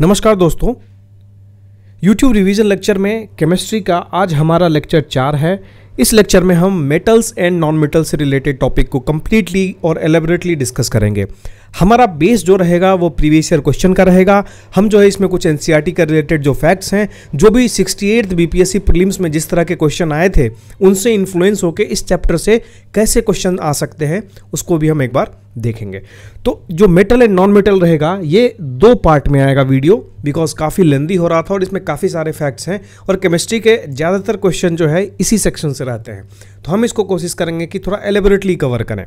नमस्कार दोस्तों YouTube revision lecture में केमिस्ट्री का आज हमारा लेक्चर चार है इस लेक्चर में हम मेटल्स एंड नॉन मेटल्स से रिलेटेड टॉपिक को कम्प्लीटली और एलेबरेटली डिस्कस करेंगे हमारा बेस जो रहेगा वो प्रीवियस ईयर क्वेश्चन का रहेगा हम जो है इसमें कुछ एन का रिलेटेड जो फैक्ट्स हैं जो भी सिक्सटी एट्थ बी प्रीलिम्स में जिस तरह के क्वेश्चन आए थे उनसे इन्फ्लुएंस होकर इस चैप्टर से कैसे क्वेश्चन आ सकते हैं उसको भी हम एक बार देखेंगे तो जो मेटल एंड नॉन मेटल रहेगा ये दो पार्ट में आएगा वीडियो बिकॉज काफ़ी लेंदी हो रहा था और इसमें काफ़ी सारे फैक्ट्स हैं और केमिस्ट्री के ज़्यादातर क्वेश्चन जो है इसी सेक्शन से रहते हैं तो हम इसको कोशिश करेंगे कि थोड़ा एलेबोरेटली कवर करें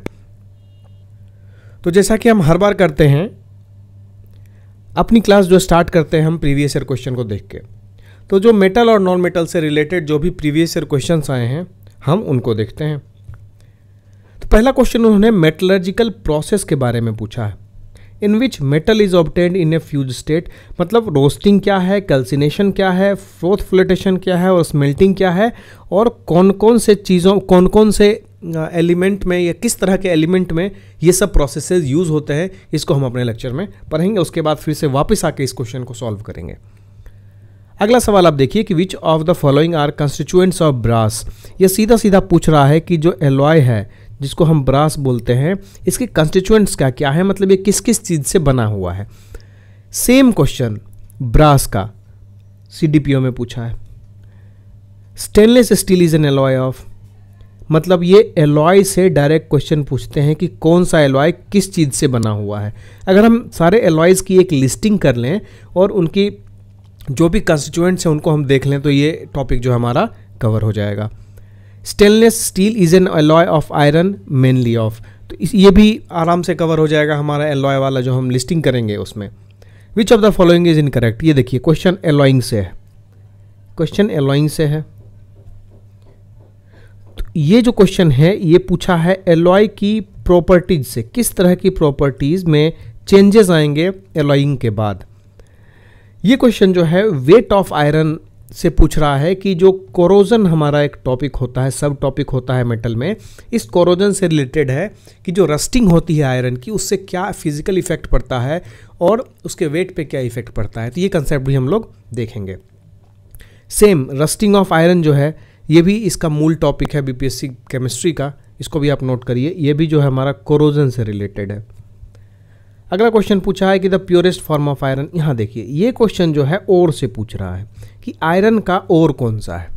तो जैसा कि हम हर बार करते हैं अपनी क्लास जो स्टार्ट करते हैं हम प्रीवियस ईयर क्वेश्चन को देख के तो जो मेटल और नॉन मेटल से रिलेटेड जो भी प्रीवियस ईयर क्वेश्चन आए हैं हम उनको देखते हैं पहला क्वेश्चन उन्होंने मेटलर्जिकल प्रोसेस के बारे में पूछा है in which metal is obtained in a fuse state मतलब रोस्टिंग क्या है कैल्सिनेशन क्या है फ्रोथ फ्लोटेशन क्या है और स्मेल्टिंग क्या है और कौन कौन से चीज़ों कौन कौन से एलिमेंट में या किस तरह के एलिमेंट में ये सब प्रोसेसेस यूज़ होते हैं इसको हम अपने लेक्चर में पढ़ेंगे उसके बाद फिर से वापस आके इस क्वेश्चन को सॉल्व करेंगे अगला सवाल आप देखिए कि which of the following are constituents of brass ये सीधा सीधा पूछ रहा है कि जो एलॉय है जिसको हम ब्रास बोलते हैं इसके कंस्टिचुएंट्स का क्या है मतलब ये किस किस चीज़ से बना हुआ है सेम क्वेश्चन ब्रास का सी में पूछा है stainless steel is an alloy of मतलब ये एलॉय से डायरेक्ट क्वेश्चन पूछते हैं कि कौन सा एलॉय किस चीज़ से बना हुआ है अगर हम सारे एलॉयज़ की एक लिस्टिंग कर लें और उनकी जो भी कंस्टिचुएंट्स हैं उनको हम देख लें तो ये टॉपिक जो हमारा कवर हो जाएगा stainless steel is an alloy of iron mainly of तो ये भी आराम से कवर हो जाएगा हमारा एलॉय वाला जो हम लिस्टिंग करेंगे उसमें which of the following is incorrect ये देखिए क्वेश्चन एलॉइंग से है क्वेश्चन एलॉइंग से है तो ये जो क्वेश्चन है ये पूछा है एलॉय की प्रॉपर्टीज से किस तरह की प्रॉपर्टीज में चेंजेस आएंगे एलॉइंग के बाद ये क्वेश्चन जो है वेट ऑफ आयरन से पूछ रहा है कि जो कोरोजन हमारा एक टॉपिक होता है सब टॉपिक होता है मेटल में इस कोरोजन से रिलेटेड है कि जो रस्टिंग होती है आयरन की उससे क्या फिजिकल इफेक्ट पड़ता है और उसके वेट पे क्या इफेक्ट पड़ता है तो ये कंसेप्ट भी हम लोग देखेंगे सेम रस्टिंग ऑफ आयरन जो है ये भी इसका मूल टॉपिक है बीपीएससी केमिस्ट्री का इसको भी आप नोट करिए ये भी जो है हमारा कोरोजन से रिलेटेड है अगला क्वेश्चन पूछा है कि the purest form of iron यहाँ देखिए ये क्वेश्चन जो है और से पूछ रहा है कि आयरन का ओर कौन सा है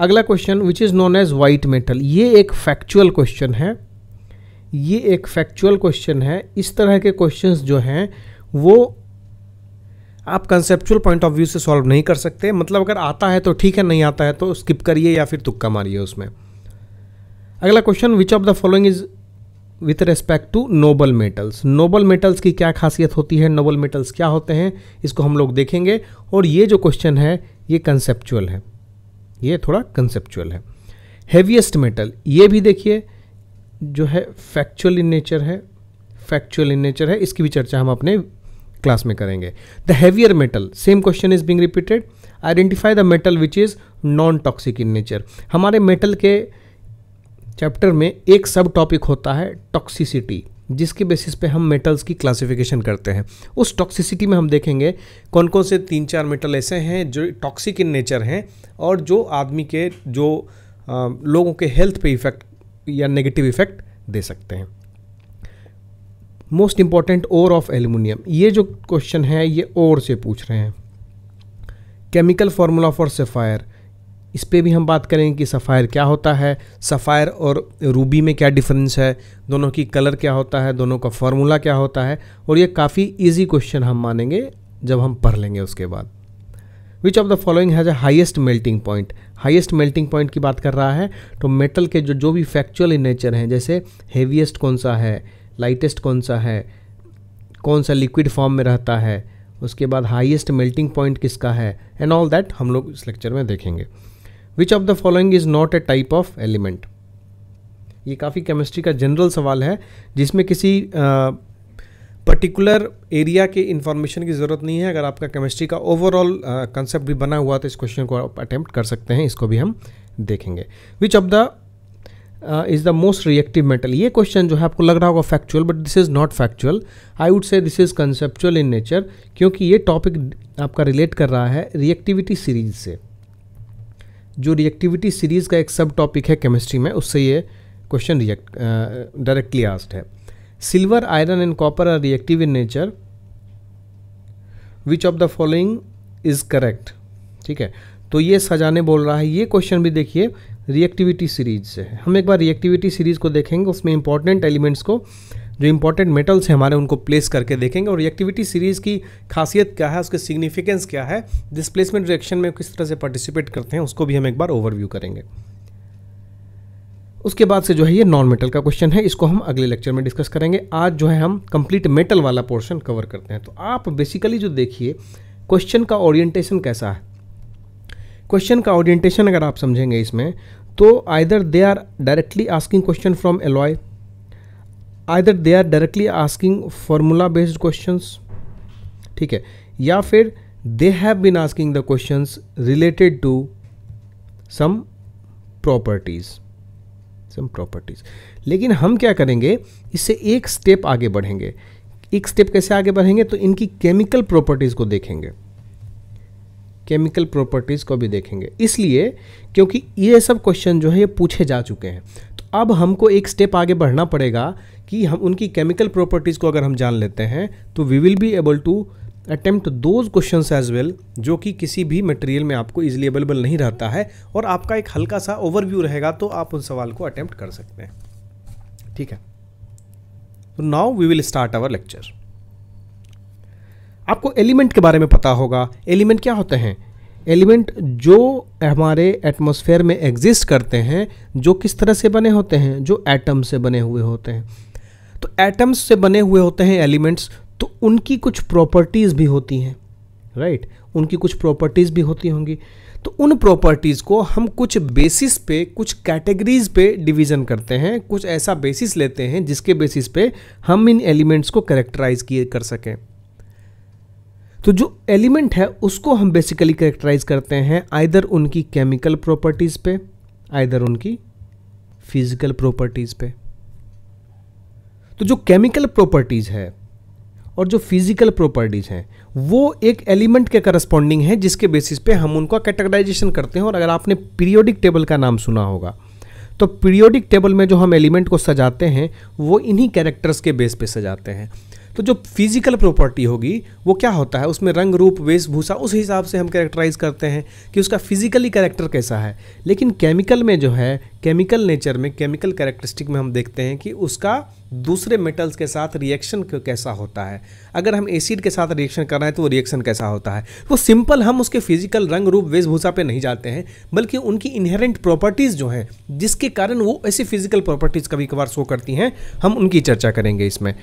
अगला question which is known as white metal ये एक फैक्चुअल क्वेश्चन है ये एक फैक्चुअल क्वेश्चन है इस तरह के क्वेश्चंस जो हैं वो आप कंसेप्चुअल पॉइंट ऑफ व्यू से सॉल्व नहीं कर सकते मतलब अगर आता है तो ठीक है नहीं आता है तो स्किप करिए या फिर तुक्का मारिए उसमें अगला question which of the following is with respect to noble metals noble metals की क्या खासियत होती है नोबल मेटल्स क्या होते हैं इसको हम लोग देखेंगे और ये जो क्वेश्चन है ये कंसेप्चुअल है ये थोड़ा कंसेप्चुअल है हेवीएस्ट मेटल ये भी देखिए जो है फैक्चुअल इन नेचर है फैक्चुअल इन नेचर है इसकी भी चर्चा हम अपने क्लास में करेंगे the heavier metal same question is being repeated identify the metal which is non toxic in nature हमारे मेटल के चैप्टर में एक सब टॉपिक होता है टॉक्सिसिटी जिसके बेसिस पे हम मेटल्स की क्लासिफिकेशन करते हैं उस टॉक्सिसिटी में हम देखेंगे कौन कौन से तीन चार मेटल ऐसे हैं जो टॉक्सिक इन नेचर हैं और जो आदमी के जो आ, लोगों के हेल्थ पे इफ़ेक्ट या नेगेटिव इफ़ेक्ट दे सकते हैं most important ore of aluminium ये जो क्वेश्चन है ये ओर से पूछ रहे हैं केमिकल फार्मूला फॉर सेफायर इस पर भी हम बात करेंगे कि सफ़ायर क्या होता है सफ़ायर और रूबी में क्या डिफरेंस है दोनों की कलर क्या होता है दोनों का फॉर्मूला क्या होता है और ये काफ़ी इजी क्वेश्चन हम मानेंगे जब हम पढ़ लेंगे उसके बाद which of the following has a highest melting point highest melting point की बात कर रहा है तो मेटल के जो जो भी फैक्चुअल इन नेचर हैं जैसे हेवीएस्ट कौन सा है लाइटेस्ट कौन सा है कौन सा लिक्विड फॉर्म में रहता है उसके बाद हाइएस्ट मेल्टिंग पॉइंट किसका है एंड ऑल दैट हम लोग इस लेक्चर में देखेंगे which of the following is not a type of element ये काफ़ी केमिस्ट्री का जनरल सवाल है जिसमें किसी पर्टिकुलर एरिया के इन्फॉर्मेशन की ज़रूरत नहीं है अगर आपका केमिस्ट्री का ओवरऑल कंसेप्ट भी बना हुआ तो इस क्वेश्चन को आप अटैम्प्ट कर सकते हैं इसको भी हम देखेंगे which of the is the most reactive metal ये क्वेश्चन जो है आपको लग रहा होगा factual but this is not factual I would say this is conceptual in nature क्योंकि ये टॉपिक आपका रिलेट कर रहा है रिएक्टिविटी सीरीज से जो रिएक्टिविटी सीरीज़ का एक सब टॉपिक है केमिस्ट्री में उससे ये क्वेश्चन रिएक्ट डायरेक्टली आस्ड है silver iron and copper are reactive in nature which of the following is correct ठीक है तो ये सजाने बोल रहा है ये क्वेश्चन भी देखिए रिएक्टिविटी सीरीज से हम एक बार रिएक्टिविटी सीरीज़ को देखेंगे उसमें इंपॉर्टेंट एलिमेंट्स को जो इंपॉर्टेंट मेटल्स हैं हमारे उनको प्लेस करके देखेंगे और रिएक्टिविटी सीरीज़ की खासियत क्या है उसके सिग्निफिकेंस क्या है डिस्प्लेसमेंट रिएक्शन में किस तरह से पार्टिसिपेट करते हैं उसको भी हम एक बार ओवरव्यू करेंगे उसके बाद से जो है ये नॉन मेटल का क्वेश्चन है इसको हम अगले लेक्चर में डिस्कस करेंगे आज जो है हम कंप्लीट मेटल वाला पोर्शन कवर करते हैं तो आप बेसिकली जो देखिए क्वेश्चन का ओरिएंटेशन कैसा है क्वेश्चन का ओरिएंटेशन अगर आप समझेंगे इसमें तो either they are directly asking question from alloy either they are directly asking formula based question ठीक है या फिर they have been asking the question related to some properties some properties लेकिन हम क्या करेंगे इससे एक स्टेप आगे बढ़ेंगे एक स्टेप कैसे आगे बढ़ेंगे तो इनकी केमिकल प्रॉपर्टीज़ को देखेंगे केमिकल प्रॉपर्टीज़ को भी देखेंगे इसलिए क्योंकि ये सब क्वेश्चन जो है ये पूछे जा चुके हैं अब हमको एक स्टेप आगे बढ़ना पड़ेगा कि हम उनकी केमिकल प्रॉपर्टीज़ को अगर हम जान लेते हैं तो we will be able to attempt those questions as well जो कि किसी भी मटेरियल में आपको इजिली अवेलेबल नहीं रहता है और आपका एक हल्का सा ओवरव्यू रहेगा तो आप उन सवाल को अटैम्प्ट कर सकते हैं ठीक है now we will start our lecture आपको एलिमेंट के बारे में पता होगा एलिमेंट क्या होते हैं एलिमेंट जो हमारे एटमॉस्फेयर में एग्जिस्ट करते हैं जो किस तरह से बने होते हैं जो एटम से बने हुए होते हैं तो एटम्स से बने हुए होते हैं एलिमेंट्स तो उनकी कुछ प्रॉपर्टीज़ भी होती हैं राइट right? उनकी कुछ प्रॉपर्टीज़ भी होती होंगी तो उन प्रॉपर्टीज़ को हम कुछ बेसिस पे कुछ कैटेगरीज पे डिवीज़न करते हैं कुछ ऐसा बेसिस लेते हैं जिसके बेसिस पे हम इन एलिमेंट्स को करेक्टराइज किए कर सकें तो जो एलिमेंट है उसको हम बेसिकली करेक्टराइज करते हैं आइदर उनकी केमिकल प्रॉपर्टीज़ पे आइदर उनकी फिजिकल प्रॉपर्टीज़ पे तो जो केमिकल प्रॉपर्टीज़ है और जो फिजिकल प्रॉपर्टीज़ हैं वो एक एलिमेंट के करस्पॉन्डिंग है जिसके बेसिस पे हम उनका कैटेगराइजेशन करते हैं और अगर आपने पीरियोडिक टेबल का नाम सुना होगा तो पीरियोडिक टेबल में जो हम एलिमेंट को सजाते हैं वो इन्हीं कैरेक्टर्स के बेस पे सजाते हैं तो जो फिजिकल प्रॉपर्टी होगी वो क्या होता है उसमें रंग रूप वेशभूषा उस हिसाब से हम कैरेक्टराइज करते हैं कि उसका फिजिकली कैरेक्टर कैसा है लेकिन केमिकल में जो है केमिकल नेचर में केमिकल कैरेक्टरिस्टिक में हम देखते हैं कि उसका दूसरे मेटल्स के साथ रिएक्शन कैसा होता है अगर हम एसिड के साथ रिएक्शन कर रहे हैं तो वो रिएक्शन कैसा होता है वो सिंपल हम उसके फिजिकल रंग रूप वेशभूषा पे नहीं जाते हैं बल्कि उनकी इनहेरेंट प्रॉपर्टीज़ जो हैं जिसके कारण वो ऐसी फिजिकल प्रॉपर्टीज़ कभी कभार शो करती हैं हम उनकी चर्चा करेंगे इसमें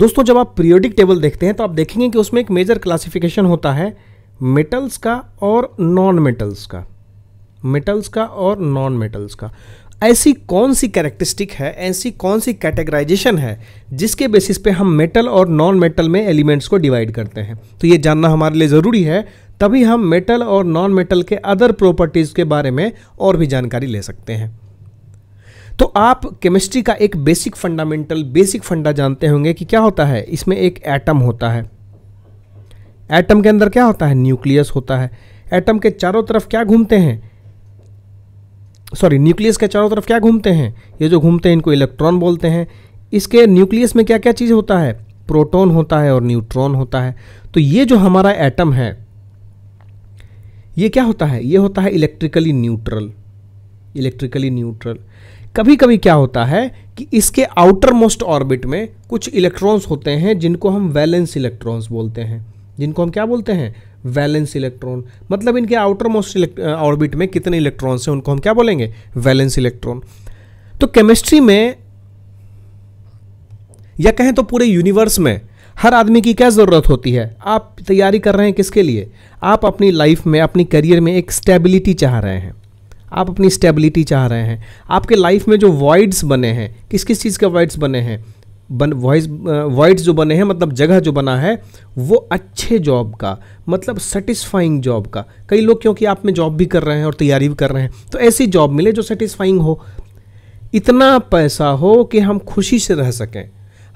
दोस्तों जब आप पीरियोडिक टेबल देखते हैं तो आप देखेंगे कि उसमें एक मेजर क्लासिफिकेशन होता है मेटल्स का और नॉन मेटल्स का मेटल्स का और नॉन मेटल्स का ऐसी कौन सी कैरेक्टरिस्टिक है ऐसी कौन सी कैटेगराइजेशन है जिसके बेसिस पे हम मेटल और नॉन मेटल में एलिमेंट्स को डिवाइड करते हैं तो ये जानना हमारे लिए ज़रूरी है तभी हम मेटल और नॉन मेटल के अदर प्रॉपर्टीज़ के बारे में और भी जानकारी ले सकते हैं तो आप केमिस्ट्री का एक बेसिक फंडामेंटल बेसिक फंडा जानते होंगे कि क्या होता है इसमें एक एटम होता है एटम के अंदर क्या होता है न्यूक्लियस होता है एटम के चारों तरफ क्या घूमते हैं सॉरी न्यूक्लियस के चारों तरफ क्या घूमते हैं ये जो घूमते हैं इनको इलेक्ट्रॉन बोलते हैं इसके न्यूक्लियस में क्या क्या चीज़ होता है प्रोटॉन होता है और न्यूट्रॉन होता है तो ये जो हमारा एटम है ये क्या होता है ये होता है इलेक्ट्रिकली न्यूट्रल इलेक्ट्रिकली न्यूट्रल कभी कभी क्या होता है कि इसके आउटर मोस्ट ऑर्बिट में कुछ इलेक्ट्रॉन्स होते हैं जिनको हम वैलेंस इलेक्ट्रॉन्स बोलते हैं जिनको हम क्या बोलते हैं वैलेंस इलेक्ट्रॉन मतलब इनके आउटर मोस्ट ऑर्बिट में कितने इलेक्ट्रॉन्स हैं उनको हम क्या बोलेंगे वैलेंस इलेक्ट्रॉन तो केमिस्ट्री में या कहें तो पूरे यूनिवर्स में हर आदमी की क्या ज़रूरत होती है आप तैयारी कर रहे हैं किसके लिए आप अपनी लाइफ में अपनी करियर में एक स्टेबिलिटी चाह रहे हैं आप अपनी स्टेबिलिटी चाह रहे हैं आपके लाइफ में जो वॉइड्स बने हैं किस किस चीज़ के वॉइड्स बने हैं बन वॉइस वॉइड्स जो बने हैं मतलब जगह जो बना है वो अच्छे जॉब का मतलब सेटिस्फाइंग जॉब का कई लोग क्योंकि आप में जॉब भी कर रहे हैं और तैयारी भी कर रहे हैं तो ऐसी जॉब मिले जो सेटिस्फाइंग हो इतना पैसा हो कि हम खुशी से रह सकें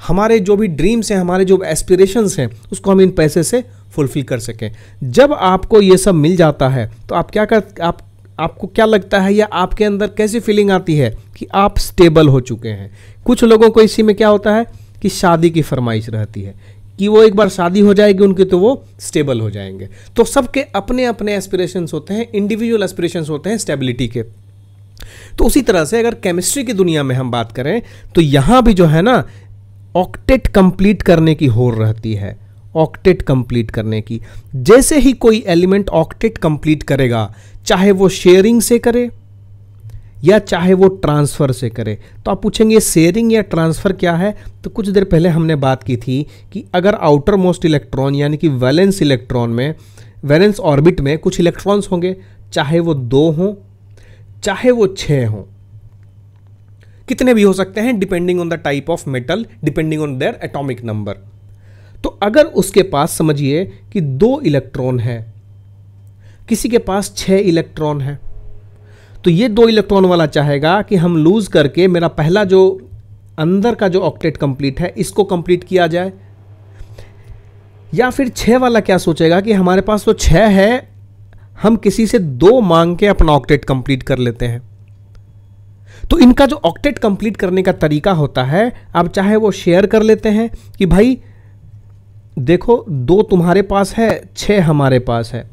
हमारे जो भी ड्रीम्स हैं हमारे जो एस्पिरेशंस हैं उसको हम इन पैसे से फुलफिल कर सकें जब आपको ये सब मिल जाता है तो आप क्या कर आप आपको क्या लगता है या आपके अंदर कैसी फीलिंग आती है कि आप स्टेबल हो चुके हैं कुछ लोगों को इसी में क्या होता है कि शादी की फरमाइश रहती है कि वो एक बार शादी हो जाएगी उनकी तो वो स्टेबल हो जाएंगे तो सबके अपने अपने एस्पिरेशंस होते हैं इंडिविजुअल एस्पिरेशंस होते हैं स्टेबिलिटी के तो उसी तरह से अगर केमिस्ट्री की दुनिया में हम बात करें तो यहाँ भी जो है ना ऑक्टेट कंप्लीट करने की होर रहती है ऑक्टेट कंप्लीट करने की जैसे ही कोई एलिमेंट ऑक्टेट कंप्लीट करेगा चाहे वो शेयरिंग से करे या चाहे वो ट्रांसफ़र से करे तो आप पूछेंगे शेयरिंग या ट्रांसफ़र क्या है तो कुछ देर पहले हमने बात की थी कि अगर आउटर मोस्ट इलेक्ट्रॉन यानी कि वैलेंस इलेक्ट्रॉन में वैलेंस ऑर्बिट में कुछ इलेक्ट्रॉन्स होंगे चाहे वो दो हों चाहे वो छः हों कितने भी हो सकते हैं depending on the type of metal depending on their atomic number तो अगर उसके पास समझिए कि दो इलेक्ट्रॉन है किसी के पास छः इलेक्ट्रॉन है तो ये दो इलेक्ट्रॉन वाला चाहेगा कि हम लूज़ करके मेरा पहला जो अंदर का जो ऑक्टेट कंप्लीट है इसको कंप्लीट किया जाए या फिर छः वाला क्या सोचेगा कि हमारे पास तो छः है हम किसी से दो मांग के अपना ऑक्टेट कंप्लीट कर लेते हैं तो इनका जो ऑक्टेट कंप्लीट करने का तरीका होता है आप चाहे वो शेयर कर लेते हैं कि भाई देखो दो तुम्हारे पास है छः हमारे पास है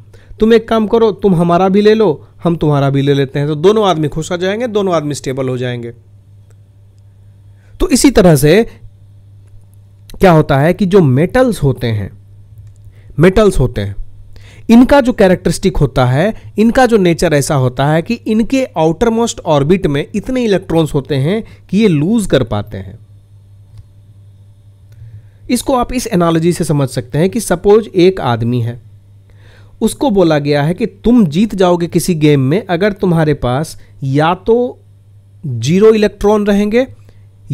तुम एक काम करो तुम हमारा भी ले लो हम तुम्हारा भी ले लेते हैं तो दोनों आदमी खुश हो जाएंगे दोनों आदमी स्टेबल हो जाएंगे तो इसी तरह से क्या होता है कि जो मेटल्स होते हैं मेटल्स होते हैं इनका जो कैरेक्टरिस्टिक होता है इनका जो नेचर ऐसा होता है कि इनके आउटर मोस्ट ऑर्बिट में इतने इलेक्ट्रॉन्स होते हैं कि ये लूज कर पाते हैं इसको आप इस एनालॉजी से समझ सकते हैं कि सपोज एक आदमी है उसको बोला गया है कि तुम जीत जाओगे किसी गेम में अगर तुम्हारे पास या तो जीरो इलेक्ट्रॉन रहेंगे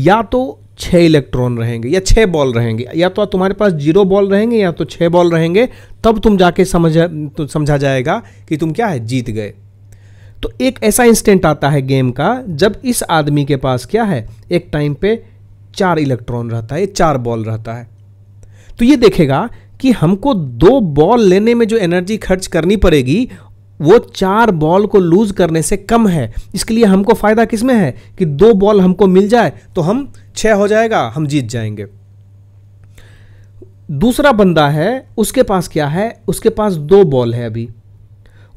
या तो छः इलेक्ट्रॉन रहेंगे या छः बॉल रहेंगे या तो तुम्हारे पास जीरो बॉल रहेंगे या तो छः बॉल रहेंगे तब तुम जाके समझ तो समझा जाएगा कि तुम क्या है जीत गए तो एक ऐसा इंस्टेंट आता है गेम का जब इस आदमी के पास क्या है एक टाइम पे चार इलेक्ट्रॉन रहता है चार बॉल रहता है तो ये देखेगा कि हमको दो बॉल लेने में जो एनर्जी खर्च करनी पड़ेगी वो चार बॉल को लूज करने से कम है इसके लिए हमको फ़ायदा किस में है कि दो बॉल हमको मिल जाए तो हम छः हो जाएगा हम जीत जाएंगे दूसरा बंदा है उसके पास क्या है उसके पास दो बॉल है अभी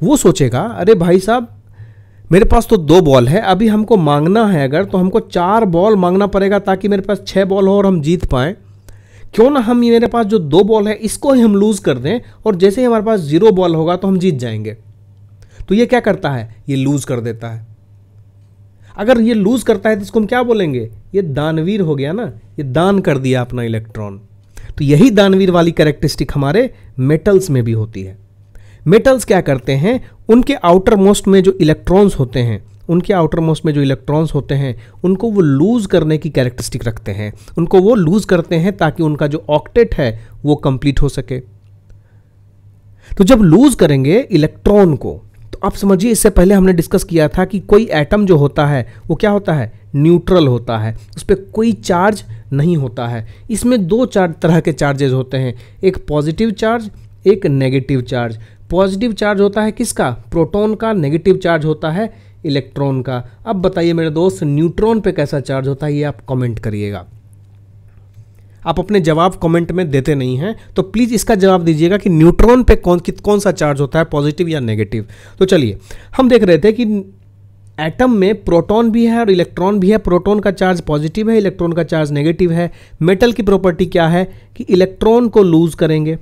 वो सोचेगा अरे भाई साहब मेरे पास तो दो बॉल है अभी हमको मांगना है अगर तो हमको चार बॉल मांगना पड़ेगा ताकि मेरे पास छः बॉल हो और हम जीत पाएँ क्यों ना हम मेरे पास जो दो बॉल है इसको ही हम लूज़ कर दें और जैसे ही हमारे पास जीरो बॉल होगा तो हम जीत जाएंगे तो ये क्या करता है ये लूज़ कर देता है अगर ये लूज़ करता है तो इसको हम क्या बोलेंगे ये दानवीर हो गया ना ये दान कर दिया अपना इलेक्ट्रॉन तो यही दानवीर वाली कैरेक्टरिस्टिक हमारे मेटल्स में भी होती है मेटल्स क्या करते हैं उनके आउटर मोस्ट में जो इलेक्ट्रॉन्स होते हैं उनके आउटर मोस्ट में जो इलेक्ट्रॉन्स होते हैं उनको वो लूज़ करने की कैरेक्टरिस्टिक रखते हैं उनको वो लूज़ करते हैं ताकि उनका जो ऑक्टेट है वो कंप्लीट हो सके तो जब लूज़ करेंगे इलेक्ट्रॉन को तो आप समझिए इससे पहले हमने डिस्कस किया था कि कोई एटम जो होता है वो क्या होता है न्यूट्रल होता है उस पर कोई चार्ज नहीं होता है इसमें दो चार तरह के चार्जेज होते हैं एक पॉजिटिव चार्ज एक नेगेटिव चार्ज पॉजिटिव चार्ज होता है किसका प्रोटॉन का नेगेटिव चार्ज होता है इलेक्ट्रॉन का अब बताइए मेरे दोस्त न्यूट्रॉन पे कैसा चार्ज होता है ये आप कमेंट करिएगा आप अपने जवाब कमेंट में देते नहीं हैं तो प्लीज़ इसका जवाब दीजिएगा कि न्यूट्रॉन पे कौन कौन सा चार्ज होता है पॉजिटिव या नेगेटिव तो चलिए हम देख रहे थे कि एटम में प्रोटॉन भी है और इलेक्ट्रॉन भी है प्रोटॉन का चार्ज पॉजिटिव है इलेक्ट्रॉन का चार्ज नेगेटिव है मेटल की प्रॉपर्टी क्या है कि इलेक्ट्रॉन को लूज़ करेंगे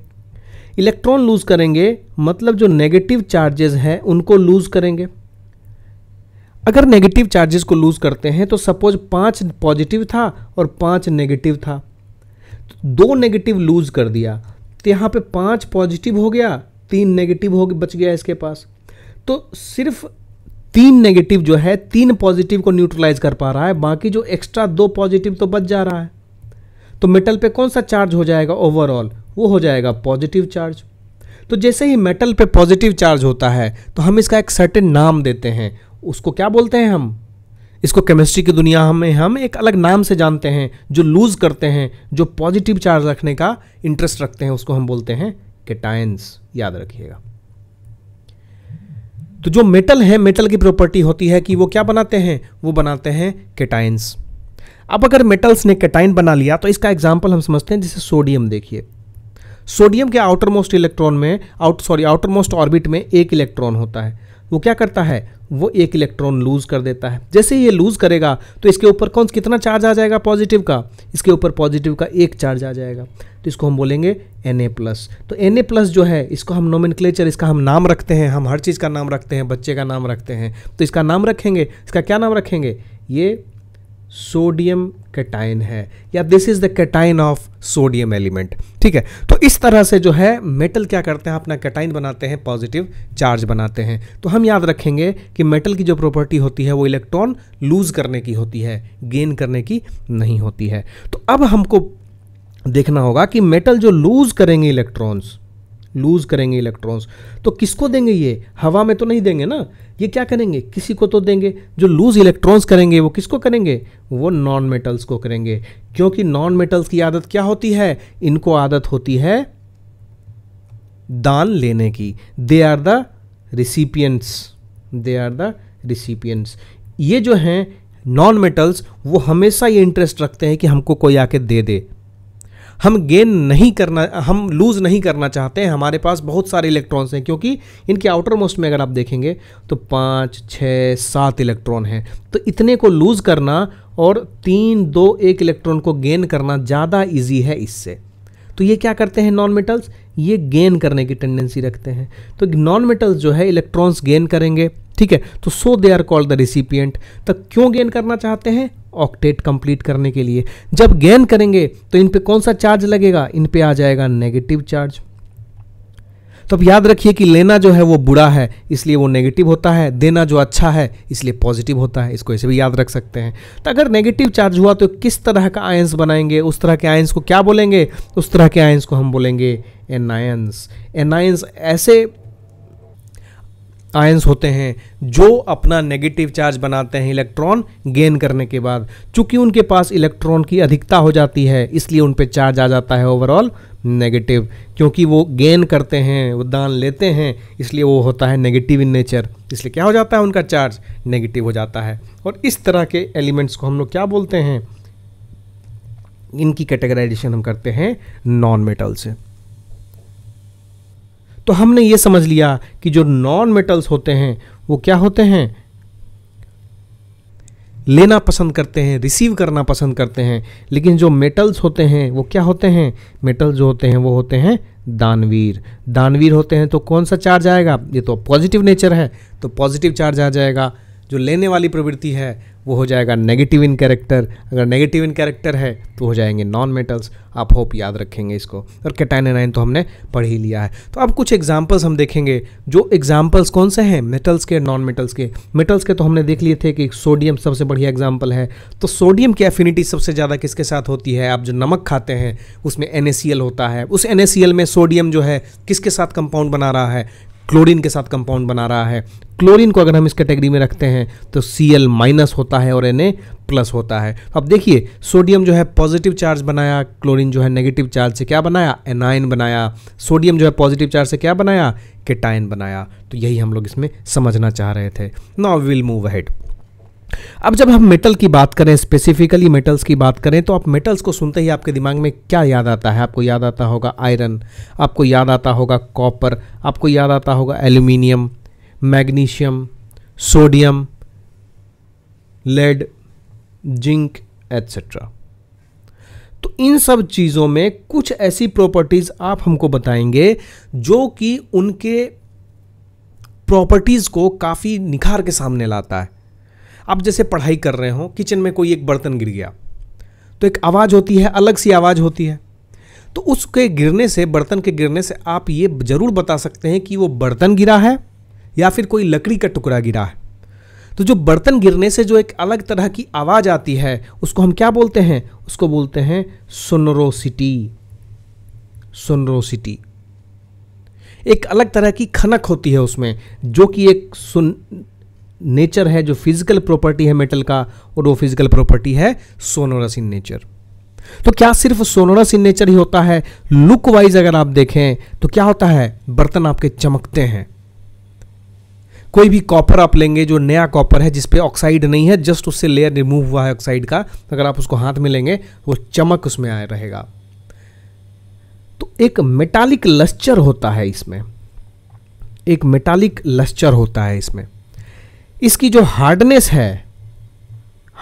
इलेक्ट्रॉन लूज़ करेंगे मतलब जो नेगेटिव चार्जेस हैं उनको लूज़ करेंगे अगर नेगेटिव चार्जेस को लूज़ करते हैं तो सपोज पाँच पॉजिटिव था और पाँच नेगेटिव था तो दो नेगेटिव लूज़ कर दिया तो यहाँ पे पाँच पॉजिटिव हो गया तीन नेगेटिव हो बच गया इसके पास तो सिर्फ तीन नेगेटिव जो है तीन पॉजिटिव को न्यूट्रलाइज कर पा रहा है बाकी जो एक्स्ट्रा दो पॉजिटिव तो बच जा रहा है तो मेटल पे कौन सा चार्ज हो जाएगा ओवरऑल वो हो जाएगा पॉजिटिव चार्ज तो जैसे ही मेटल पे पॉजिटिव चार्ज होता है तो हम इसका एक सर्टेन नाम देते हैं उसको क्या बोलते हैं हम इसको केमिस्ट्री की दुनिया में हम एक अलग नाम से जानते हैं जो लूज़ करते हैं जो पॉजिटिव चार्ज रखने का इंटरेस्ट रखते हैं उसको हम बोलते हैं केटाइंस याद रखिएगा तो जो मेटल है मेटल की प्रॉपर्टी होती है कि वो क्या बनाते हैं वो बनाते हैं केटाइंस अब अगर मेटल्स ने केटाइन बना लिया तो इसका एग्जाम्पल हम समझते हैं जैसे सोडियम देखिए सोडियम के आउटर मोस्ट इलेक्ट्रॉन में out sorry outer most orbit में एक इलेक्ट्रॉन होता है वो क्या करता है वो एक इलेक्ट्रॉन लूज कर देता है जैसे ये लूज करेगा तो इसके ऊपर कौन कितना चार्ज आ जाएगा पॉजिटिव का इसके ऊपर पॉजिटिव का एक चार्ज आ जाएगा तो इसको हम बोलेंगे एन ए प्लस तो एन ए प्लस जो है इसको हम नोमिन इसका हम नाम रखते हैं हम हर चीज़ का नाम रखते हैं बच्चे का नाम रखते हैं तो इसका नाम रखेंगे इसका क्या नाम रखेंगे ये सोडियम कैटाइन है या this is the cation of sodium element ठीक है तो इस तरह से जो है मेटल क्या करते हैं अपना कैटाइन बनाते हैं पॉजिटिव चार्ज बनाते हैं तो हम याद रखेंगे कि मेटल की जो प्रॉपर्टी होती है वो इलेक्ट्रॉन लूज करने की होती है गेन करने की नहीं होती है तो अब हमको देखना होगा कि मेटल जो लूज करेंगे इलेक्ट्रॉन्स लूज़ करेंगे इलेक्ट्रॉन्स तो किसको देंगे ये हवा में तो नहीं देंगे ना ये क्या करेंगे किसी को तो देंगे जो लूज़ इलेक्ट्रॉन्स करेंगे वो किसको करेंगे वो नॉन मेटल्स को करेंगे क्योंकि नॉन मेटल्स की आदत क्या होती है इनको आदत होती है दान लेने की they are the recipients they are the recipients ये जो हैं नॉन मेटल्स वो हमेशा ये इंटरेस्ट रखते हैं कि हमको कोई आके दे दे हम गेन नहीं करना हम लूज़ नहीं करना चाहते हैं हमारे पास बहुत सारे इलेक्ट्रॉन्स हैं क्योंकि इनके आउटर मोस्ट में अगर आप देखेंगे तो पाँच छः सात इलेक्ट्रॉन हैं तो इतने को लूज़ करना और तीन दो एक इलेक्ट्रॉन को गेन करना ज़्यादा ईजी है इससे तो ये क्या करते हैं नॉन मेटल्स ये गेन करने की टेंडेंसी रखते हैं तो नॉन मेटल्स जो है इलेक्ट्रॉन्स गेन करेंगे ठीक है तो so they are called the recipient तो क्यों गेन करना चाहते हैं ऑक्टेट कंप्लीट करने के लिए जब गेन करेंगे तो इन पे कौन सा चार्ज लगेगा इन पे आ जाएगा नेगेटिव चार्ज तो अब याद रखिए कि लेना जो है वो बुरा है इसलिए वो नेगेटिव होता है देना जो अच्छा है इसलिए पॉजिटिव होता है इसको ऐसे भी याद रख सकते हैं तो अगर नेगेटिव चार्ज हुआ तो किस तरह का आयंस बनाएंगे उस तरह के आयंस को क्या बोलेंगे उस तरह के आयंस को हम बोलेंगे एनायंस एनायंस ऐसे आयंस होते हैं जो अपना नेगेटिव चार्ज बनाते हैं इलेक्ट्रॉन गेन करने के बाद चूंकि उनके पास इलेक्ट्रॉन की अधिकता हो जाती है इसलिए उन पर चार्ज आ जाता है ओवरऑल नेगेटिव क्योंकि वो गेन करते हैं वो दान लेते हैं इसलिए वो होता है नेगेटिव इन नेचर इसलिए क्या हो जाता है उनका चार्ज नेगेटिव हो जाता है और इस तरह के एलिमेंट्स को हम लोग क्या बोलते हैं इनकी कैटेगराइजेशन हम करते हैं नॉन मेटल से तो हमने ये समझ लिया कि जो नॉन मेटल्स होते हैं वो क्या होते हैं लेना पसंद करते हैं रिसीव करना पसंद करते हैं लेकिन जो मेटल्स होते हैं वो क्या होते हैं मेटल जो होते हैं वो होते हैं दानवीर दानवीर होते हैं तो कौन सा चार्ज आएगा ये तो पॉजिटिव नेचर है तो पॉजिटिव चार्ज आ जाएगा जो लेने वाली प्रवृत्ति है वो हो जाएगा नेगेटिव इन कैरेक्टर अगर नेगेटिव इन कैरेक्टर है तो हो जाएंगे नॉन मेटल्स आप होप याद रखेंगे इसको और कैटाइन एनाइन तो हमने पढ़ ही लिया है तो अब कुछ एग्जाम्पल्स हम देखेंगे जो एग्जाम्पल्स कौन से हैं मेटल्स के नॉन मेटल्स के मेटल्स के तो हमने देख लिए थे कि सोडियम सबसे बढ़िया एग्जाम्पल है तो सोडियम की एफिनिटी सबसे ज़्यादा किसके साथ होती है आप जो नमक खाते हैं उसमें एन होता है उस एन में सोडियम जो है किसके साथ कंपाउंड बना रहा है क्लोरीन के साथ कंपाउंड बना रहा है क्लोरीन को अगर हम इस कैटेगरी में रखते हैं तो सी एल माइनस होता है और एन ए प्लस होता है अब देखिए सोडियम जो है पॉजिटिव चार्ज बनाया क्लोरीन जो है नेगेटिव चार्ज से क्या बनाया एनाइन बनाया सोडियम जो है पॉजिटिव चार्ज से क्या बनाया केटाइन बनाया तो यही हम लोग इसमें समझना चाह रहे थे नाउ विल मूव हेड अब जब हम मेटल की बात करें स्पेसिफिकली मेटल्स की बात करें तो आप मेटल्स को सुनते ही आपके दिमाग में क्या याद आता है आपको याद आता होगा आयरन आपको याद आता होगा कॉपर आपको याद आता होगा aluminium magnesium sodium lead zinc etcetera तो इन सब चीज़ों में कुछ ऐसी प्रॉपर्टीज़ आप हमको बताएंगे जो कि उनके प्रॉपर्टीज़ को काफ़ी निखार के सामने लाता है आप जैसे पढ़ाई कर रहे हो किचन में कोई एक बर्तन गिर गया तो एक आवाज़ होती है अलग सी आवाज़ होती है तो उसके गिरने से बर्तन के गिरने से आप ये ज़रूर बता सकते हैं कि वो बर्तन गिरा है या फिर कोई लकड़ी का टुकड़ा गिरा है तो जो बर्तन गिरने से जो एक अलग तरह की आवाज़ आती है उसको हम क्या बोलते हैं उसको बोलते हैं सुनरोसिटी सुनरोसिटी एक अलग तरह की खनक होती है उसमें जो कि एक सुन नेचर है जो फिजिकल प्रॉपर्टी है मेटल का और वो फिजिकल प्रॉपर्टी है सोनोरस इन नेचर तो क्या सिर्फ सोनोरस इन नेचर ही होता है लुक वाइज अगर आप देखें तो क्या होता है बर्तन आपके चमकते हैं कोई भी कॉपर आप लेंगे जो नया कॉपर है जिसपे ऑक्साइड नहीं है जस्ट उससे लेयर रिमूव हुआ है ऑक्साइड का तो अगर आप उसको हाथ में लेंगे वो चमक उसमें आए रहेगा तो एक मेटालिक लस्चर होता है इसमें एक मेटालिक लस्चर होता है इसमें इसकी जो हार्डनेस है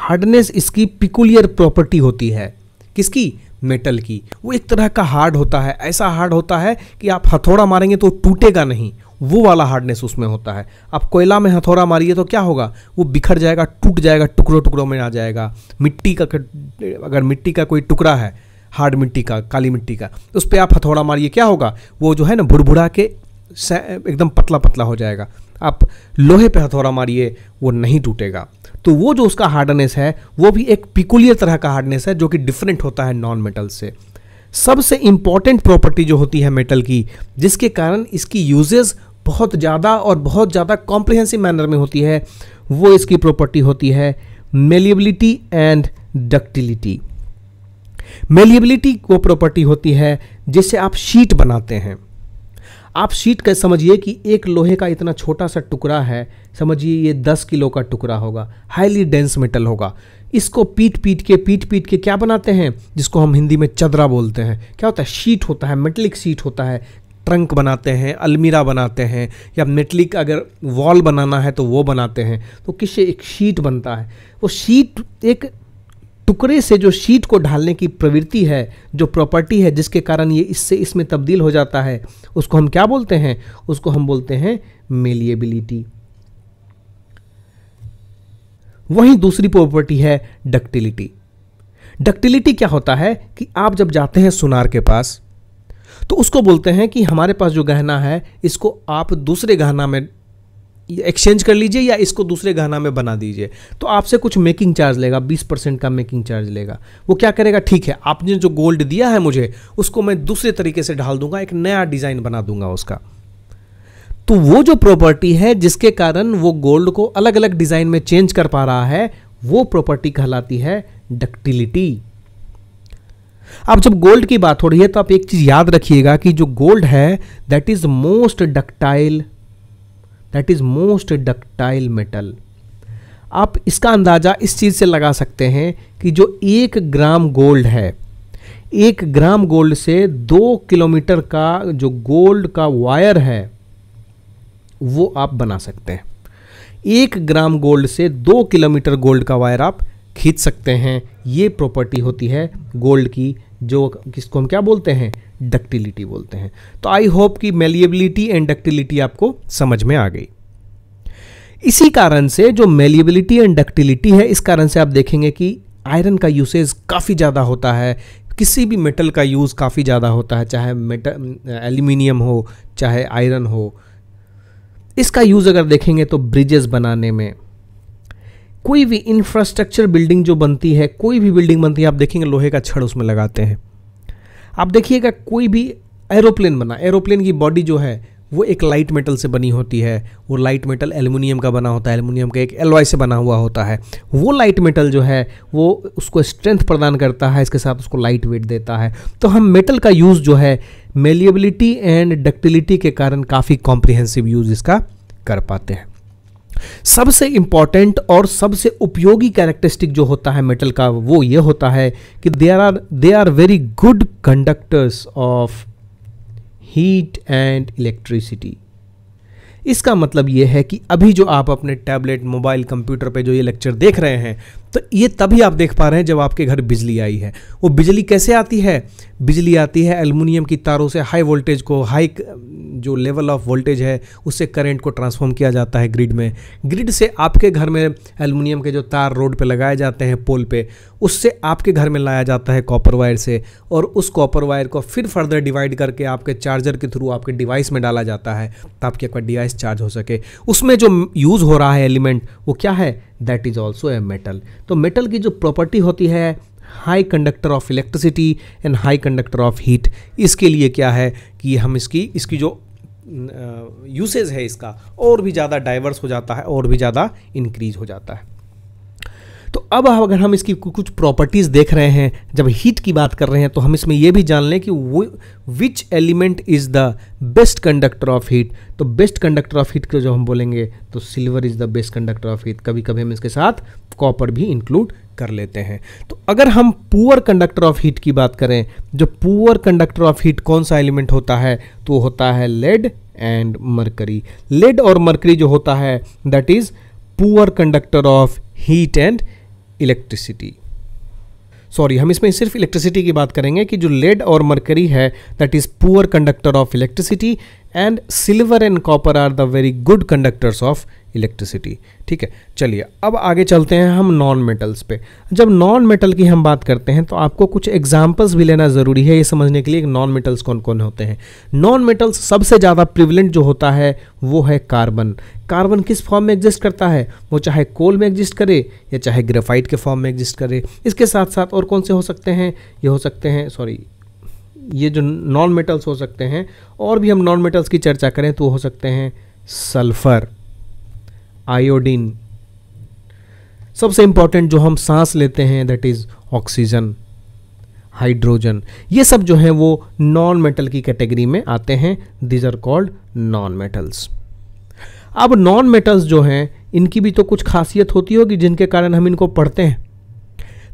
हार्डनेस इसकी पिकुलियर प्रॉपर्टी होती है किसकी मेटल की वो एक तरह का हार्ड होता है ऐसा हार्ड होता है कि आप हथौड़ा मारेंगे तो टूटेगा नहीं वो वाला हार्डनेस उसमें होता है आप कोयला में हथौड़ा मारिए तो क्या होगा वो बिखर जाएगा टूट जाएगा टुकड़ों टुकड़ों में आ जाएगा मिट्टी का अगर मिट्टी का कोई टुकड़ा है हार्ड मिट्टी का काली मिट्टी का उस पर आप हथौड़ा मारिए क्या होगा वो जो है ना भुरभुरा के एकदम पतला पतला हो जाएगा आप लोहे पे हथौड़ा मारिए वो नहीं टूटेगा तो वो जो उसका हार्डनेस है वो भी एक पिकुलियर तरह का हार्डनेस है जो कि डिफरेंट होता है नॉन मेटल से सबसे इंपॉर्टेंट प्रॉपर्टी जो होती है मेटल की जिसके कारण इसकी यूजेज बहुत ज़्यादा और बहुत ज़्यादा कॉम्प्रिहेंसिव मैनर में होती है वो इसकी प्रॉपर्टी होती है मेलिएबिलिटी एंड डक्टिलिटी मेलिएबिलिटी वो प्रॉपर्टी होती है जिससे आप शीट बनाते हैं आप शीट का समझिए कि एक लोहे का इतना छोटा सा टुकड़ा है समझिए ये दस किलो का टुकड़ा होगा हाईली डेंस मेटल होगा इसको पीट पीट के पीट पीट के क्या बनाते हैं जिसको हम हिंदी में चदरा बोलते हैं क्या होता है शीट होता है मेटलिक शीट होता है ट्रंक बनाते हैं अलमीरा बनाते हैं या मेटलिक अगर वॉल बनाना है तो वो बनाते हैं तो किससे एक शीट बनता है वो शीट एक टुकड़े से जो शीट को ढालने की प्रवृत्ति है जो प्रॉपर्टी है जिसके कारण ये इससे इसमें तब्दील हो जाता है उसको हम क्या बोलते हैं उसको हम बोलते हैं मेलिएबिलिटी वहीं दूसरी प्रॉपर्टी है डक्टिलिटी डक्टिलिटी क्या होता है कि आप जब जाते हैं सुनार के पास तो उसको बोलते हैं कि हमारे पास जो गहना है इसको आप दूसरे गहना में एक्सचेंज कर लीजिए या इसको दूसरे गहना में बना दीजिए तो आपसे कुछ मेकिंग चार्ज लेगा 20 परसेंट का मेकिंग चार्ज लेगा वो क्या करेगा ठीक है आपने जो गोल्ड दिया है मुझे उसको मैं दूसरे तरीके से ढाल दूंगा एक नया डिज़ाइन बना दूंगा उसका तो वो जो प्रॉपर्टी है जिसके कारण वो गोल्ड को अलग अलग डिज़ाइन में चेंज कर पा रहा है वो प्रॉपर्टी कहलाती है डक्टिलिटी अब जब गोल्ड की बात हो रही है तो आप एक चीज़ याद रखिएगा कि जो गोल्ड है that is most ductile that is most ductile metal आप इसका अंदाज़ा इस चीज़ से लगा सकते हैं कि जो एक ग्राम गोल्ड है एक ग्राम गोल्ड से दो किलोमीटर का जो गोल्ड का वायर है वो आप बना सकते हैं एक ग्राम गोल्ड से दो किलोमीटर गोल्ड का वायर आप खींच सकते हैं ये प्रॉपर्टी होती है गोल्ड की जो किसको हम क्या बोलते हैं डक्टिलिटी बोलते हैं तो आई होप कि मेलिएबिलिटी एंड डक्टिलिटी आपको समझ में आ गई इसी कारण से जो मेलिएबिलिटी एंड डक्टिलिटी है इस कारण से आप देखेंगे कि आयरन का यूसेज काफ़ी ज़्यादा होता है किसी भी मेटल का यूज़ काफ़ी ज़्यादा होता है चाहे मेटल एल्यूमिनियम हो चाहे आयरन हो इसका यूज़ अगर देखेंगे तो ब्रिजेस बनाने में कोई भी इंफ्रास्ट्रक्चर बिल्डिंग जो बनती है कोई भी बिल्डिंग बनती है आप देखेंगे लोहे का छड़ उसमें लगाते हैं आप देखिएगा कोई भी एरोप्लेन बना एरोप्लेन की बॉडी जो है वो एक लाइट मेटल से बनी होती है वो लाइट मेटल एलुमिनियम का बना होता है एल्यूमिनियम का एक एलॉय से बना हुआ होता है वो लाइट मेटल जो है वो उसको स्ट्रेंथ प्रदान करता है इसके साथ उसको लाइट वेट देता है तो हम मेटल का यूज़ जो है मेलियबिलिटी एंड डक्टिलिटी के कारण काफ़ी कॉम्प्रिहेंसिव यूज़ इसका कर पाते हैं सबसे इंपॉर्टेंट और सबसे उपयोगी कैरेक्टरिस्टिक जो होता है मेटल का वो ये होता है कि they are they are very good conductors of heat and electricity इसका मतलब ये है कि अभी जो आप अपने टैबलेट मोबाइल कंप्यूटर पे जो ये लेक्चर देख रहे हैं तो ये तभी आप देख पा रहे हैं जब आपके घर बिजली आई है वो बिजली कैसे आती है बिजली आती है एलमिनियम की तारों से हाई वोल्टेज को हाई जो लेवल ऑफ वोल्टेज है उससे करंट को ट्रांसफॉर्म किया जाता है ग्रिड में ग्रिड से आपके घर में एलमिनियम के जो तार रोड पे लगाए जाते हैं पोल पे उससे आपके घर में लाया जाता है कॉपर वायर से और उस कॉपर वायर को फिर फर्दर डिवाइड करके आपके चार्जर के थ्रू आपके डिवाइस में डाला जाता है ताकि आपका डिवाइस चार्ज हो सके उसमें जो यूज़ हो रहा है एलिमेंट वो क्या है that is also a metal तो मेटल की जो प्रॉपर्टी होती है high conductor of electricity and high conductor of heat इसके लिए क्या है कि हम इसकी इसकी जो यूसेज है इसका और भी ज़्यादा डाइवर्स हो जाता है और भी ज़्यादा इंक्रीज हो जाता है तो अब अगर हम इसकी कुछ प्रॉपर्टीज़ देख रहे हैं जब हीट की बात कर रहे हैं तो हम इसमें यह भी जान लें कि वो which element is the best conductor of heat तो बेस्ट कंडक्टर ऑफ हीट को जो हम बोलेंगे तो silver is the best conductor of heat कभी कभी हम इसके साथ कॉपर भी इंक्लूड कर लेते हैं तो अगर हम पुअर कंडक्टर ऑफ हीट की बात करें जो पुअर कंडक्टर ऑफ हीट कौन सा एलिमेंट होता है तो होता है लेड एंड मरकरी लेड और मरकरी जो होता है that is poor conductor of heat and electricity sorry हम इसमें सिर्फ इलेक्ट्रिसिटी की बात करेंगे कि जो लेड और मरकरी है that is poor conductor of electricity and silver and copper are the very good conductors of electricity ठीक है चलिए अब आगे चलते हैं हम नॉन मेटल्स पे जब नॉन मेटल की हम बात करते हैं तो आपको कुछ एग्जाम्पल्स भी लेना ज़रूरी है ये समझने के लिए नॉन मेटल्स कौन कौन होते हैं नॉन मेटल्स सबसे ज़्यादा प्रिवलेंट जो होता है वो है कार्बन कार्बन किस फॉर्म में एग्जिस्ट करता है वो चाहे कोल में एग्जिस्ट करे या चाहे ग्रेफाइट के फॉर्म में एग्जिस्ट करे इसके साथ साथ और कौन से हो सकते हैं ये हो सकते हैं सॉरी ये जो नॉन मेटल्स हो सकते हैं और भी हम नॉन मेटल्स की चर्चा करें तो हो सकते हैं सल्फ़र आयोडीन सबसे इंपॉर्टेंट जो हम सांस लेते हैं दैट इज़ ऑक्सीजन हाइड्रोजन ये सब जो है वो नॉन मेटल की कैटेगरी में आते हैं these are called non metals अब नॉन मेटल्स जो हैं इनकी भी तो कुछ खासियत होती होगी जिनके कारण हम इनको पढ़ते हैं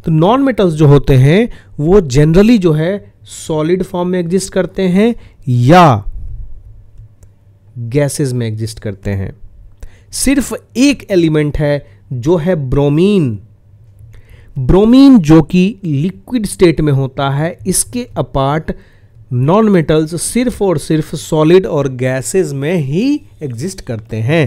तो नॉन मेटल्स जो होते हैं वो जनरली जो है सॉलिड फॉर्म में एग्जिस्ट करते हैं या गैसेस में एग्जिस्ट करते हैं सिर्फ एक एलिमेंट है जो है ब्रोमीन ब्रोमीन जो कि लिक्विड स्टेट में होता है इसके अपार्ट नॉन मेटल्स सिर्फ और सिर्फ सॉलिड और गैसेस में ही एग्जिस्ट करते हैं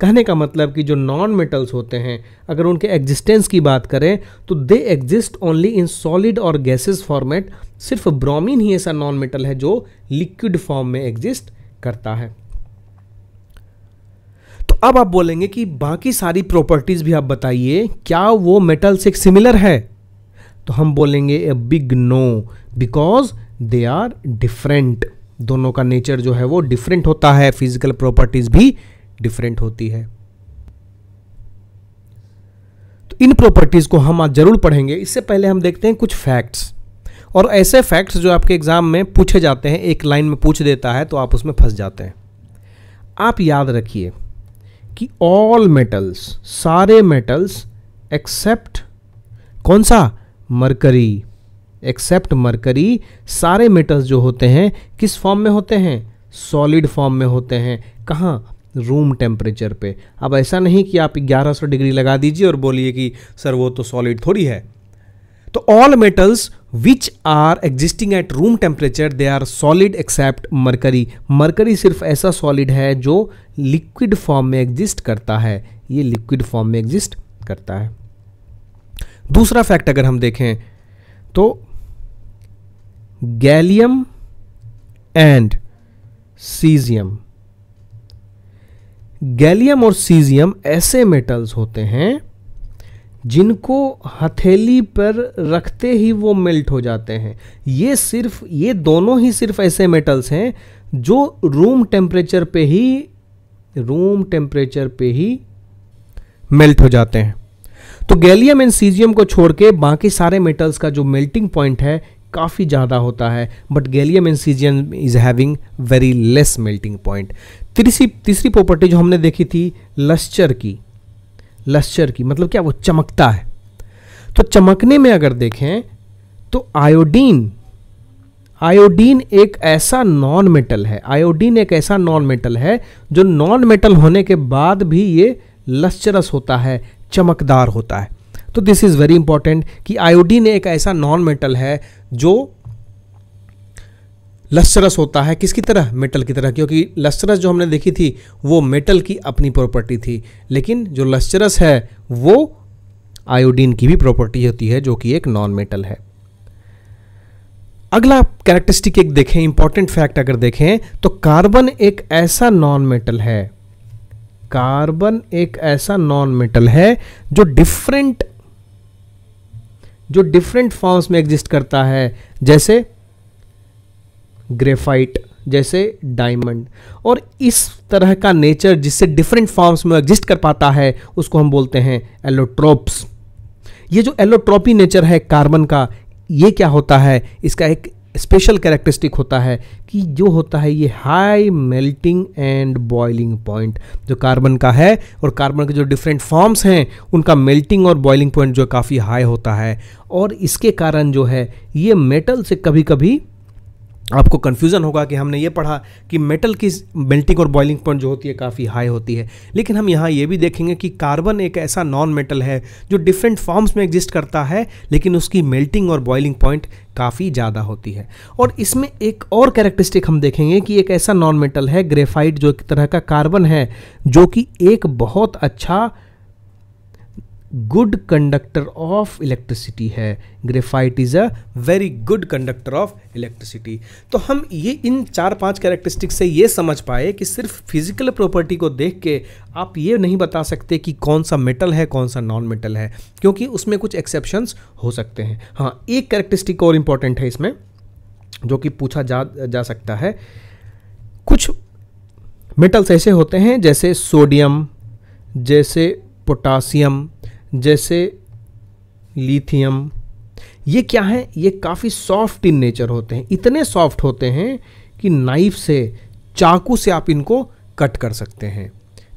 कहने का मतलब कि जो नॉन मेटल्स होते हैं अगर उनके एग्जिस्टेंस की बात करें तो they exist only in solid और गैसेस फॉर्मेट सिर्फ ब्रोमीन ही ऐसा नॉन मेटल है जो लिक्विड फॉर्म में एग्जिस्ट करता है अब आप बोलेंगे कि बाकी सारी प्रॉपर्टीज भी आप बताइए क्या वो मेटल से सिमिलर है तो हम बोलेंगे a big no because they are different दोनों का नेचर जो है वो डिफरेंट होता है फिजिकल प्रॉपर्टीज भी डिफरेंट होती है तो इन प्रॉपर्टीज को हम आज जरूर पढ़ेंगे इससे पहले हम देखते हैं कुछ फैक्ट्स और ऐसे फैक्ट्स जो आपके एग्जाम में पूछे जाते हैं एक लाइन में पूछ देता है तो आप उसमें फंस जाते हैं आप याद रखिए कि ऑल मेटल्स सारे मेटल्स एक्सेप्ट कौन सा मरकरी एक्सेप्ट मरकरी सारे मेटल्स जो होते हैं किस फॉर्म में होते हैं सॉलिड फॉर्म में होते हैं कहाँ रूम टेम्परेचर पे अब ऐसा नहीं कि आप 1100 डिग्री लगा दीजिए और बोलिए कि सर वो तो सॉलिड थोड़ी है तो all metals which are existing at room temperature they are solid except mercury mercury सिर्फ ऐसा सॉलिड है जो लिक्विड फॉर्म में एग्जिस्ट करता है ये लिक्विड फॉर्म में एग्जिस्ट करता है दूसरा फैक्ट अगर हम देखें तो गैलियम एंड सीजियम गैलियम और सीजियम ऐसे मेटल्स होते हैं जिनको हथेली पर रखते ही वो मेल्ट हो जाते हैं ये सिर्फ ये दोनों ही सिर्फ ऐसे मेटल्स हैं जो रूम टेम्परेचर पे ही रूम टेम्परेचर पे ही मेल्ट हो जाते हैं तो गैलियम एंड सीजियम को छोड़ के बाकी सारे मेटल्स का जो मेल्टिंग पॉइंट है काफ़ी ज़्यादा होता है but gallium and caesium is having very less melting point तीसरी तीसरी प्रॉपर्टी जो हमने देखी थी लश्चर की लश्चर की मतलब क्या वो चमकता है तो चमकने में अगर देखें तो आयोडीन आयोडीन एक ऐसा नॉन मेटल है आयोडीन एक ऐसा नॉन मेटल है जो नॉन मेटल होने के बाद भी ये लश्चरस होता है चमकदार होता है तो दिस इज़ वेरी इंपॉर्टेंट कि आयोडीन एक ऐसा नॉन मेटल है जो लस्टरस होता है किसकी तरह मेटल की तरह क्योंकि लस्टरस जो हमने देखी थी वो मेटल की अपनी प्रॉपर्टी थी लेकिन जो लस्टरस है वो आयोडीन की भी प्रॉपर्टी होती है जो कि एक नॉन मेटल है अगला कैरेक्टरिस्टिक एक देखें इंपॉर्टेंट फैक्ट अगर देखें तो कार्बन एक ऐसा नॉन मेटल है कार्बन एक ऐसा नॉन मेटल है जो डिफरेंट जो डिफरेंट फॉर्म्स में एग्जिस्ट करता है जैसे ग्रेफाइट जैसे डायमंड और इस तरह का नेचर जिससे डिफरेंट फॉर्म्स में एग्जिस्ट कर पाता है उसको हम बोलते हैं एलोट्रोप्स ये जो एलोट्रोपी नेचर है कार्बन का ये क्या होता है इसका एक स्पेशल कैरेक्टरिस्टिक होता है कि जो होता है ये high melting and boiling point जो कार्बन का है और कार्बन के जो डिफरेंट फॉर्म्स हैं उनका मेल्टिंग और बॉइलिंग पॉइंट जो काफ़ी हाई होता है और इसके कारण जो है ये मेटल से कभी कभी आपको कन्फ्यूज़न होगा कि हमने ये पढ़ा कि मेटल की मेल्टिंग और बॉइलिंग पॉइंट जो होती है काफ़ी हाई होती है लेकिन हम यहाँ ये भी देखेंगे कि कार्बन एक ऐसा नॉन मेटल है जो डिफरेंट फॉर्म्स में एग्जिस्ट करता है लेकिन उसकी मेल्टिंग और बॉइलिंग पॉइंट काफ़ी ज़्यादा होती है और इसमें एक और कैरेक्टरिस्टिक हम देखेंगे कि एक ऐसा नॉन मेटल है ग्रेफाइट जो एक तरह का कार्बन है जो कि एक बहुत अच्छा गुड कंडक्टर ऑफ इलेक्ट्रिसिटी है graphite is a very good conductor of electricity तो हम ये इन चार पांच कैरेक्टरिस्टिक से ये समझ पाए कि सिर्फ फिजिकल प्रॉपर्टी को देख के आप ये नहीं बता सकते कि कौन सा मेटल है कौन सा नॉन मेटल है क्योंकि उसमें कुछ एक्सेप्शंस हो सकते हैं हाँ एक कैरेक्टरिस्टिक और इम्पॉर्टेंट है इसमें जो कि पूछा जा जा सकता है कुछ मेटल्स ऐसे होते हैं जैसे सोडियम जैसे पोटासियम जैसे लिथियम ये क्या है ये काफ़ी सॉफ्ट इन नेचर होते हैं इतने सॉफ्ट होते हैं कि नाइफ से चाकू से आप इनको कट कर सकते हैं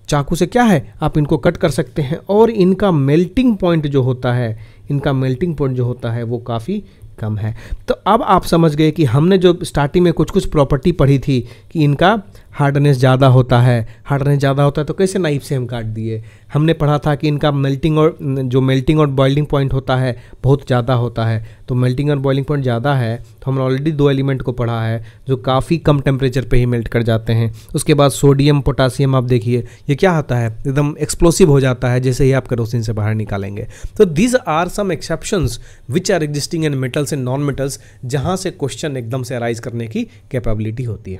चाकू से क्या है आप इनको कट कर सकते हैं और इनका मेल्टिंग पॉइंट जो होता है इनका मेल्टिंग पॉइंट जो होता है वो काफ़ी कम है तो अब आप समझ गए कि हमने जो स्टार्टिंग में कुछ कुछ प्रॉपर्टी पढ़ी थी कि इनका हार्डनेस ज़्यादा होता है हार्डनेस ज़्यादा होता है तो कैसे नाइफ से हम काट दिए हमने पढ़ा था कि इनका मेल्टिंग और जो मेल्टिंग और बॉइलिंग पॉइंट होता है बहुत ज़्यादा होता है तो मेल्टिंग और बॉइलिंग पॉइंट ज़्यादा है तो हमने ऑलरेडी दो एलिमेंट को पढ़ा है जो काफ़ी कम टेम्परेचर पर ही मेल्ट कर जाते हैं उसके बाद सोडियम पोटासियम आप देखिए ये क्या होता है एकदम एक्सप्लोसिव हो जाता है जैसे ही आप करोसिन से बाहर निकालेंगे तो these are some exceptions which are existing in metals and non metals जहाँ से क्वेश्चन एकदम से अराइज करने की कैपेबिलिटी होती है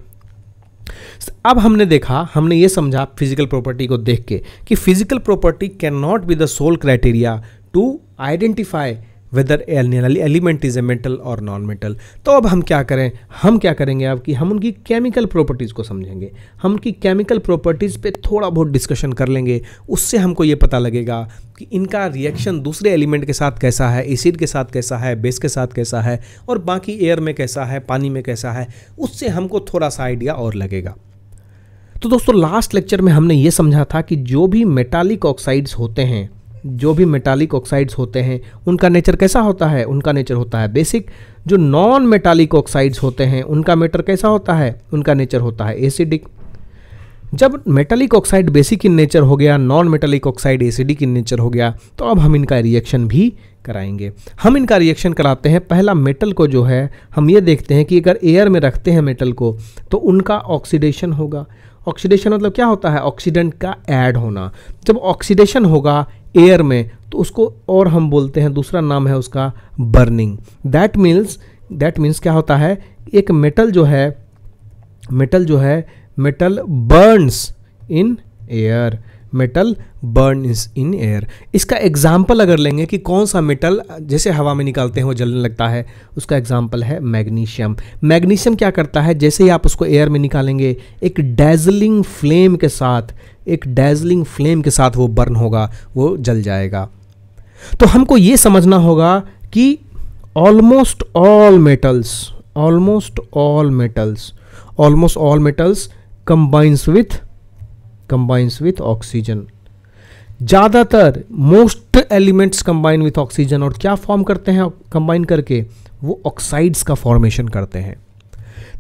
अब हमने देखा हमने ये समझा फिजिकल प्रॉपर्टी को देख के कि physical property can not be the sole criteria to identify whether element is a metal और नॉन मेटल तो अब हम क्या करें हम क्या करेंगे अब कि हम उनकी केमिकल प्रॉपर्टीज़ को समझेंगे हम उनकी केमिकल प्रॉपर्टीज़ पे थोड़ा बहुत डिस्कशन कर लेंगे उससे हमको ये पता लगेगा कि इनका रिएक्शन दूसरे एलिमेंट के साथ कैसा है एसिड के साथ कैसा है बेस के साथ कैसा है और बाकी एयर में कैसा है पानी में कैसा है उससे हमको थोड़ा सा आइडिया और लगेगा तो दोस्तों लास्ट लेक्चर में हमने ये समझा था कि जो भी मेटालिक ऑक्साइड्स होते हैं जो भी मेटालिक ऑक्साइड्स होते हैं उनका नेचर कैसा होता है उनका नेचर होता है बेसिक जो नॉन मेटालिक ऑक्साइड्स होते हैं उनका मेटर कैसा होता है उनका नेचर होता है एसिडिक जब metallic oxide basic in nature हो गया non metallic oxide acidic in nature हो गया तो अब हम इनका रिएक्शन भी कराएंगे हम इनका रिएक्शन कराते हैं पहला मेटल को जो है हम ये देखते हैं कि अगर एयर में रखते हैं मेटल को तो उनका ऑक्सीडेशन होगा ऑक्सीडेशन मतलब क्या होता है ऑक्सीडेंट का ऐड होना जब ऑक्सीडेशन होगा एयर में तो उसको और हम बोलते हैं दूसरा नाम है उसका burning that means that means क्या होता है एक मेटल जो है मेटल जो है metal burns in air metal burn in air इसका एग्जाम्पल अगर लेंगे कि कौन सा मेटल जैसे हवा में निकालते हैं वो जलने लगता है उसका एग्जाम्पल है मैग्नीशियम मैग्नीशियम क्या करता है जैसे ही आप उसको एयर में निकालेंगे एक डैजलिंग फ्लेम के साथ एक डैजलिंग फ्लेम के साथ वो बर्न होगा वो जल जाएगा तो हमको ये समझना होगा कि almost all metals almost all metals almost all metals combines with combines with oxygen ज़्यादातर most elements combine with oxygen और क्या फॉर्म करते हैं कंबाइन करके वो ऑक्साइड्स का फॉर्मेशन करते हैं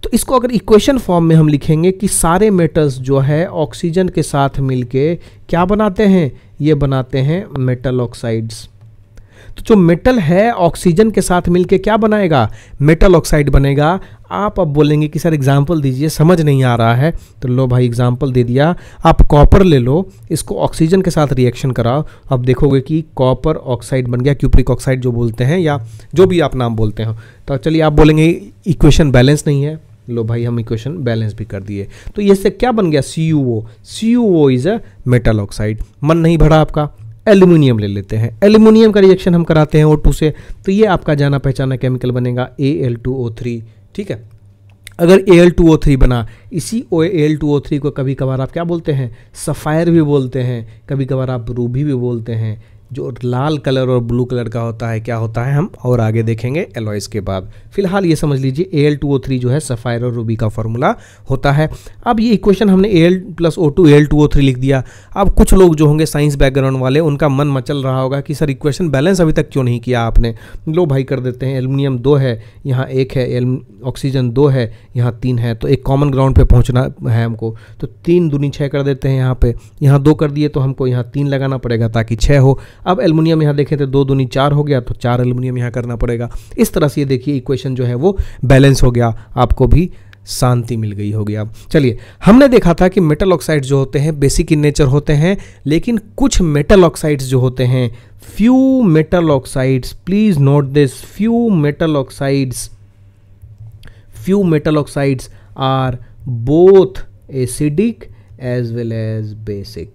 तो इसको अगर इक्वेशन फॉर्म में हम लिखेंगे कि सारे मेटल्स जो है ऑक्सीजन के साथ मिलके क्या बनाते हैं ये बनाते हैं मेटल ऑक्साइड्स तो जो मेटल है ऑक्सीजन के साथ मिलके क्या बनाएगा मेटल ऑक्साइड बनेगा आप अब बोलेंगे कि सर एग्जाम्पल दीजिए समझ नहीं आ रहा है तो लो भाई एग्जाम्पल दे दिया आप कॉपर ले लो इसको ऑक्सीजन के साथ रिएक्शन कराओ अब देखोगे कि कॉपर ऑक्साइड बन गया क्यूप्रिक ऑक्साइड जो बोलते हैं या जो भी आप नाम बोलते हो तो चलिए आप बोलेंगे इक्वेशन बैलेंस नहीं है लो भाई हम इक्वेशन बैलेंस भी कर दिए तो ये से क्या बन गया C U O C U O is a metal oxide मन नहीं भरा आपका एल्यूमिनियम ले लेते हैं एल्यूमिनियम का रिएक्शन हम कराते हैं ओ टू से तो ये आपका जाना पहचाना केमिकल बनेगा A L two O three ठीक है अगर A L two O three बना इसी O L two O three को कभी कभार आप क्या बोलते हैं सफ़ायर भी बोलते हैं कभी कभार आप रूबी भी बोलते हैं जो लाल कलर और ब्लू कलर का होता है क्या होता है हम और आगे देखेंगे एलॉयस के बाद फिलहाल ये समझ लीजिए A L two O three जो है सफ़ायर और रूबी का फॉर्मूला होता है अब ये इक्वेशन हमने A L plus O two L two O three लिख दिया अब कुछ लोग जो होंगे साइंस बैकग्राउंड वाले उनका मन मचल रहा होगा कि सर इक्वेशन बैलेंस अभी तक क्यों नहीं किया आपने लो भाई कर देते हैं एलमिनियम दो है यहाँ एक है एल ऑक्सीजन दो है यहाँ तीन है तो एक कॉमन ग्राउंड पर पहुँचना है हमको तो तीन दूनी छः कर देते हैं यहाँ पर यहाँ दो कर दिए तो हमको यहाँ तीन लगाना पड़ेगा ताकि छः हो अब एलमुनियम यहाँ देखें तो दो दूनी चार हो गया तो चार एलमुनियम यहाँ करना पड़ेगा इस तरह से ये देखिए इक्वेशन जो है वो बैलेंस हो गया आपको भी शांति मिल गई होगी अब चलिए हमने देखा था कि मेटल ऑक्साइड जो होते हैं बेसिक इन नेचर होते हैं लेकिन कुछ मेटल ऑक्साइड्स जो होते हैं few metal oxides please note this few metal oxides few metal oxides are both acidic as well as basic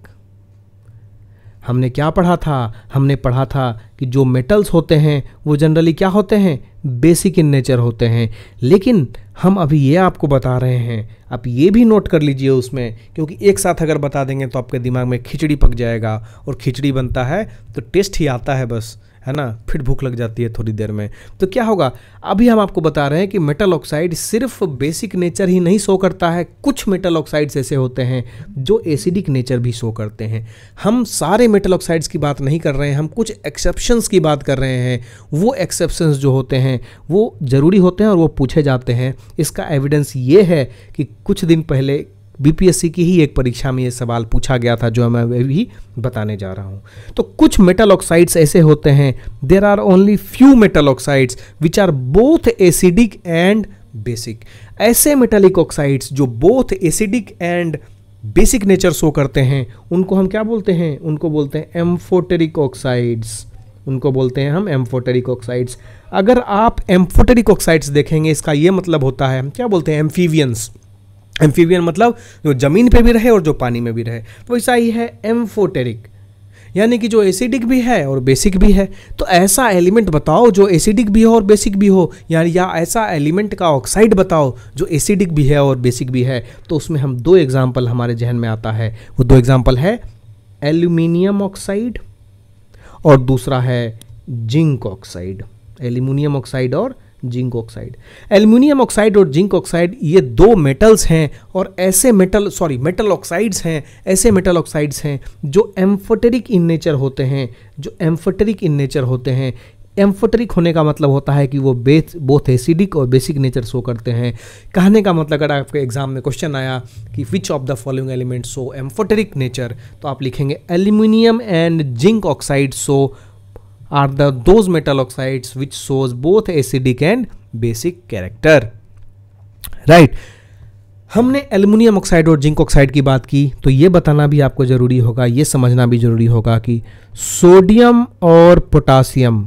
हमने क्या पढ़ा था हमने पढ़ा था कि जो मेटल्स होते हैं वो जनरली क्या होते हैं बेसिक इन नेचर होते हैं लेकिन हम अभी ये आपको बता रहे हैं आप ये भी नोट कर लीजिए उसमें क्योंकि एक साथ अगर बता देंगे तो आपके दिमाग में खिचड़ी पक जाएगा और खिचड़ी बनता है तो टेस्ट ही आता है बस है ना फिर भूख लग जाती है थोड़ी देर में तो क्या होगा अभी हम आपको बता रहे हैं कि मेटल ऑक्साइड सिर्फ बेसिक नेचर ही नहीं शो करता है कुछ मेटल ऑक्साइड्स ऐसे होते हैं जो एसिडिक नेचर भी शो करते हैं हम सारे मेटल ऑक्साइड्स की बात नहीं कर रहे हैं हम कुछ एक्सेप्शंस की बात कर रहे हैं वो एक्सेप्शंस जो होते हैं वो ज़रूरी होते हैं और वो पूछे जाते हैं इसका एविडेंस ये है कि कुछ दिन पहले बीपीएससी की ही एक परीक्षा में ये सवाल पूछा गया था जो मैं अभी बताने जा रहा हूँ तो कुछ मेटल ऑक्साइड्स ऐसे होते हैं there are only few metal oxides which are both acidic and basic ऐसे मेटलिक ऑक्साइड्स जो both acidic and basic nature show करते हैं उनको हम क्या बोलते हैं उनको बोलते हैं एम्फोटेरिक ऑक्साइड्स उनको बोलते हैं हम एम्फोटेरिक ऑक्साइड्स अगर आप एम्फोटेरिक ऑक्साइड्स देखेंगे इसका ये मतलब होता है हम क्या बोलते हैं एम्फीवियंस एम्फीबियन मतलब जो ज़मीन पे भी रहे और जो पानी में भी रहे तो ऐसा ही है एम्फोटेरिक यानी कि जो एसिडिक भी है और बेसिक भी है तो ऐसा एलिमेंट बताओ जो एसिडिक भी हो और बेसिक भी हो यानी या ऐसा एलिमेंट का ऑक्साइड बताओ जो एसिडिक भी है और बेसिक भी है तो उसमें हम दो एग्जाम्पल हमारे जहन में आता है वो दो एग्जाम्पल है एल्यूमिनियम ऑक्साइड और दूसरा है जिंक ऑक्साइड एल्यूमिनियम ऑक्साइड और जिंक ऑक्साइड एल्यूमिनियम ऑक्साइड और जिंक ऑक्साइड ये दो मेटल्स हैं और ऐसे मेटल सॉरी मेटल ऑक्साइड्स हैं ऐसे मेटल ऑक्साइड्स हैं जो एम्फोटेरिक इन नेचर होते हैं जो एम्फोटेरिक इन नेचर होते हैं एम्फोटरिक होने का मतलब होता है कि वो बेथ बोथ एसिडिक और बेसिक नेचर शो करते हैं कहने का मतलब अगर आपके एग्जाम में क्वेश्चन आया कि which of the following element show amphoteric nature तो आप लिखेंगे aluminium and zinc oxide show are the those metal oxides which shows both acidic and basic character right हमने एल्युमिनियम ऑक्साइड और जिंक ऑक्साइड की बात की तो ये बताना भी आपको ज़रूरी होगा ये समझना भी ज़रूरी होगा कि सोडियम और पोटासियम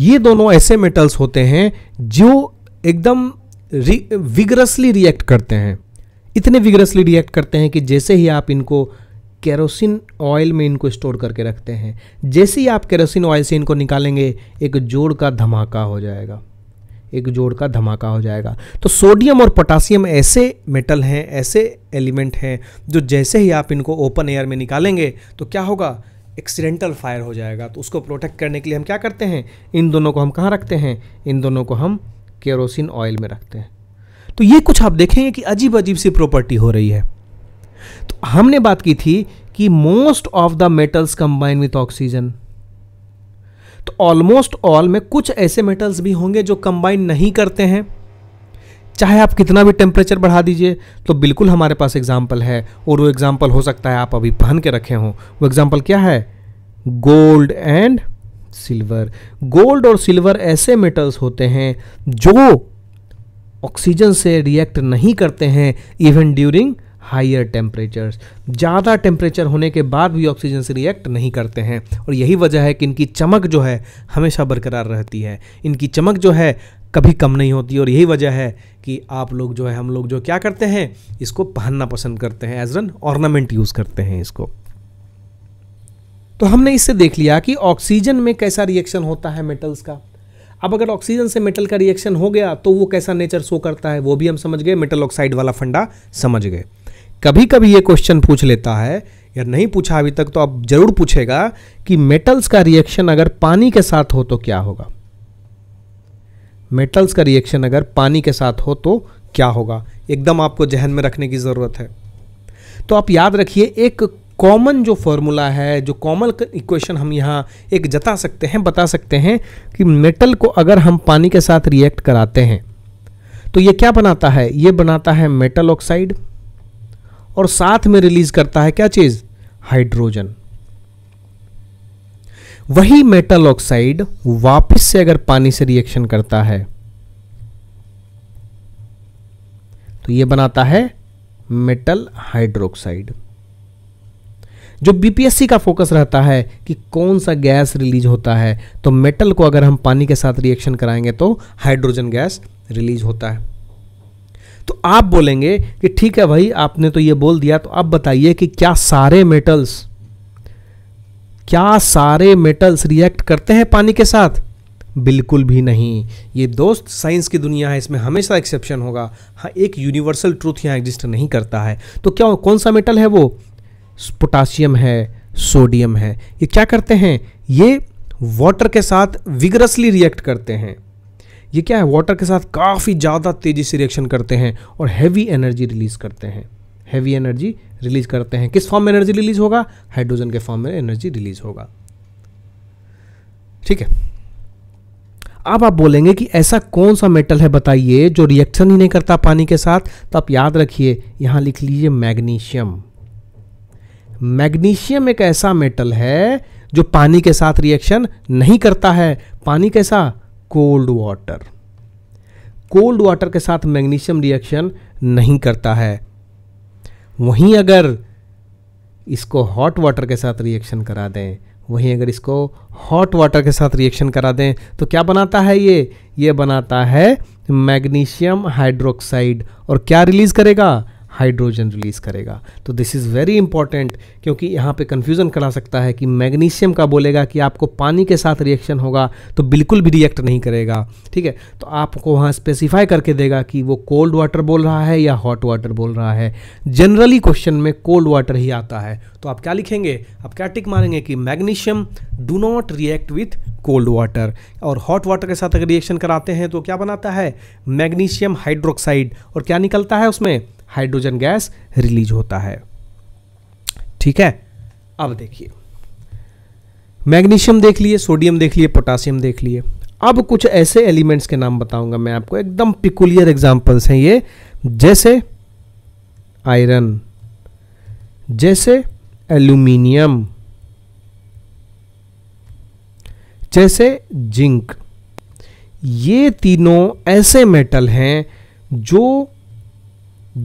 ये दोनों ऐसे मेटल्स होते हैं जो एकदम विगरसली रिएक्ट करते हैं इतने विगरसली रिएक्ट करते हैं कि जैसे ही आप इनको केरोसिन ऑयल में इनको स्टोर करके रखते हैं जैसे ही आप केरोसिन ऑयल से इनको निकालेंगे एक जोड़ का धमाका हो जाएगा एक जोड़ का धमाका हो जाएगा तो सोडियम और पोटासियम ऐसे मेटल हैं ऐसे एलिमेंट हैं जो जैसे ही आप इनको ओपन एयर में निकालेंगे तो क्या होगा एक्सीडेंटल फायर हो जाएगा तो उसको प्रोटेक्ट करने के लिए हम क्या करते हैं इन दोनों को हम कहाँ रखते हैं इन दोनों को हम केरोसिन ऑयल में रखते हैं तो ये कुछ आप देखेंगे कि अजीब अजीब सी प्रॉपर्टी हो रही है हमने बात की थी कि most of the metals combine with oxygen तो ऑलमोस्ट ऑल में कुछ ऐसे मेटल्स भी होंगे जो कंबाइन नहीं करते हैं चाहे आप कितना भी टेम्परेचर बढ़ा दीजिए तो बिल्कुल हमारे पास एग्जाम्पल है और वो एग्जाम्पल हो सकता है आप अभी पहन के रखे हों वो एग्जाम्पल क्या है गोल्ड एंड सिल्वर गोल्ड और सिल्वर ऐसे मेटल्स होते हैं जो ऑक्सीजन से रिएक्ट नहीं करते हैं इवन ड्यूरिंग हायर टेम्परेचर्स ज़्यादा टेम्परेचर होने के बाद भी ऑक्सीजन से रिएक्ट नहीं करते हैं और यही वजह है कि इनकी चमक जो है हमेशा बरकरार रहती है इनकी चमक जो है कभी कम नहीं होती और यही वजह है कि आप लोग जो है हम लोग जो क्या करते हैं इसको पहनना पसंद करते हैं एज एन ऑर्नामेंट यूज़ करते हैं इसको तो हमने इससे देख लिया कि ऑक्सीजन में कैसा रिएक्शन होता है मेटल्स का अब अगर ऑक्सीजन से मेटल का रिएक्शन हो गया तो वो कैसा नेचर शो करता है वो भी हम समझ गए मेटल ऑक्साइड वाला फंडा समझ गए कभी कभी ये क्वेश्चन पूछ लेता है या नहीं पूछा अभी तक तो अब जरूर पूछेगा कि मेटल्स का रिएक्शन अगर पानी के साथ हो तो क्या होगा मेटल्स का रिएक्शन अगर पानी के साथ हो तो क्या होगा एकदम आपको जहन में रखने की ज़रूरत है तो आप याद रखिए एक कॉमन जो फॉर्मूला है जो कॉमन इक्वेशन हम यहाँ एक जता सकते हैं बता सकते हैं कि मेटल को अगर हम पानी के साथ रिएक्ट कराते हैं तो ये क्या बनाता है ये बनाता है मेटल ऑक्साइड और साथ में रिलीज करता है क्या चीज हाइड्रोजन वही मेटल ऑक्साइड वापस से अगर पानी से रिएक्शन करता है तो यह बनाता है मेटल हाइड्रोक्साइड जो बीपीएससी का फोकस रहता है कि कौन सा गैस रिलीज होता है तो मेटल को अगर हम पानी के साथ रिएक्शन कराएंगे तो हाइड्रोजन गैस रिलीज होता है तो आप बोलेंगे कि ठीक है भाई आपने तो ये बोल दिया तो अब बताइए कि क्या सारे मेटल्स क्या सारे मेटल्स रिएक्ट करते हैं पानी के साथ बिल्कुल भी नहीं ये दोस्त साइंस की दुनिया है इसमें हमेशा एक्सेप्शन होगा हाँ एक यूनिवर्सल ट्रूथ यहाँ एग्जिस्ट नहीं करता है तो क्या कौन सा मेटल है वो पोटासियम है सोडियम है ये क्या करते हैं ये वाटर के साथ विगरसली रिएक्ट करते हैं ये क्या है वाटर के साथ काफ़ी ज़्यादा तेज़ी से रिएक्शन करते हैं और हैवी एनर्जी रिलीज़ करते हैं हैवी एनर्जी रिलीज़ करते हैं किस फॉर्म में एनर्जी रिलीज़ होगा हाइड्रोजन के फॉर्म में एनर्जी रिलीज़ होगा ठीक है अब आप बोलेंगे कि ऐसा कौन सा मेटल है बताइए जो रिएक्शन ही नहीं करता पानी के साथ तो आप याद रखिए यहां लिख लीजिए मैग्नीशियम मैग्नीशियम एक ऐसा मेटल है जो पानी के साथ रिएक्शन नहीं करता है पानी कैसा कोल्ड वाटर कोल्ड वाटर के साथ मैग्नीशियम रिएक्शन नहीं करता है वहीं अगर इसको हॉट वाटर के साथ रिएक्शन करा दें वहीं अगर इसको हॉट वाटर के साथ रिएक्शन करा दें तो क्या बनाता है ये ये बनाता है मैग्नीशियम हाइड्रोक्साइड और क्या रिलीज़ करेगा हाइड्रोजन रिलीज़ करेगा तो दिस इज़ वेरी इंपॉर्टेंट क्योंकि यहाँ पे कन्फ्यूज़न करा सकता है कि मैग्नीशियम का बोलेगा कि आपको पानी के साथ रिएक्शन होगा तो बिल्कुल भी रिएक्ट नहीं करेगा ठीक है तो आपको वहाँ स्पेसिफाई करके देगा कि वो कोल्ड वाटर बोल रहा है या हॉट वाटर बोल रहा है जनरली क्वेश्चन में कोल्ड वाटर ही आता है तो आप क्या लिखेंगे आप क्या टिक मारेंगे कि magnesium do not react with cold water और हॉट वाटर के साथ अगर रिएक्शन कराते हैं तो क्या बनाता है मैग्नीशियम हाइड्रोक्साइड और क्या निकलता है उसमें हाइड्रोजन गैस रिलीज होता है ठीक है अब देखिए मैग्नीशियम देख लिए सोडियम देख लिए पोटासियम देख लिए अब कुछ ऐसे एलिमेंट्स के नाम बताऊंगा मैं आपको एकदम पिकुलियर एग्जांपल्स हैं ये जैसे आयरन जैसे एल्यूमिनियम जैसे जिंक ये तीनों ऐसे मेटल हैं जो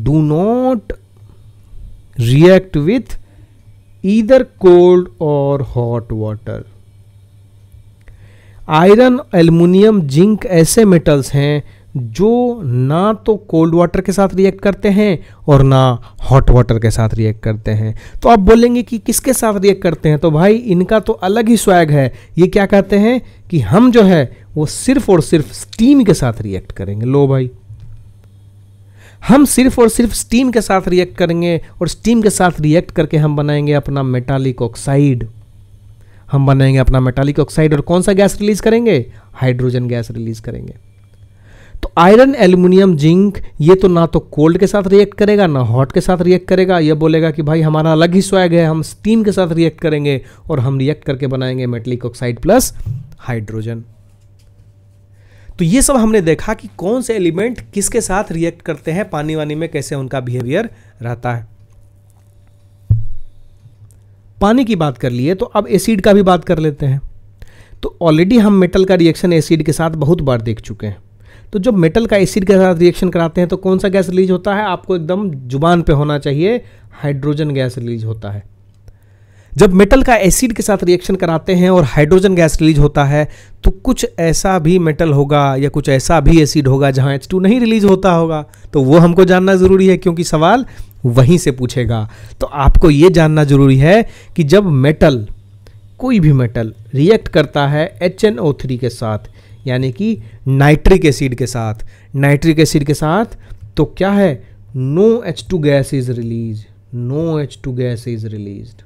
do not react with either cold or hot water iron aluminium zinc ऐसे मेटल्स हैं जो ना तो कोल्ड वाटर के साथ रिएक्ट करते हैं और ना हॉट वाटर के साथ रिएक्ट करते हैं तो आप बोलेंगे कि किसके साथ रिएक्ट करते हैं तो भाई इनका तो अलग ही स्वैग है ये क्या कहते हैं कि हम जो है वो सिर्फ और सिर्फ स्टीम के साथ रिएक्ट करेंगे लो भाई हम सिर्फ और सिर्फ स्टीम के साथ रिएक्ट करेंगे और स्टीम के साथ रिएक्ट करके हम बनाएंगे अपना मेटालिक ऑक्साइड हम बनाएंगे अपना मेटालिक ऑक्साइड और कौन सा गैस रिलीज करेंगे हाइड्रोजन गैस रिलीज करेंगे तो आयरन एल्यूमिनियम जिंक ये तो ना तो कोल्ड के साथ रिएक्ट करेगा ना हॉट के साथ रिएक्ट करेगा ये बोलेगा कि भाई हमारा अलग ही स्वैग है हम स्टीम के साथ रिएक्ट करेंगे और हम रिएक्ट करके बनाएंगे मेटलिक ऑक्साइड प्लस हाइड्रोजन तो ये सब हमने देखा कि कौन से एलिमेंट किसके साथ रिएक्ट करते हैं पानी वानी में कैसे उनका बिहेवियर रहता है पानी की बात कर लिए तो अब एसिड का भी बात कर लेते हैं तो ऑलरेडी हम मेटल का रिएक्शन एसिड के साथ बहुत बार देख चुके हैं तो जब मेटल का एसिड के साथ रिएक्शन कराते हैं तो कौन सा गैस रिलीज होता है आपको एकदम जुबान पे होना चाहिए हाइड्रोजन गैस रिलीज होता है जब मेटल का एसिड के साथ रिएक्शन कराते हैं और हाइड्रोजन गैस रिलीज होता है तो कुछ ऐसा भी मेटल होगा या कुछ ऐसा भी एसिड होगा जहां H2 नहीं रिलीज होता होगा तो वो हमको जानना ज़रूरी है क्योंकि सवाल वहीं से पूछेगा तो आपको ये जानना ज़रूरी है कि जब मेटल कोई भी मेटल रिएक्ट करता है एच के साथ यानी कि नाइट्रिक एसिड के साथ नाइट्रिक एसिड के साथ तो क्या है no H two gas is release no H two gas is released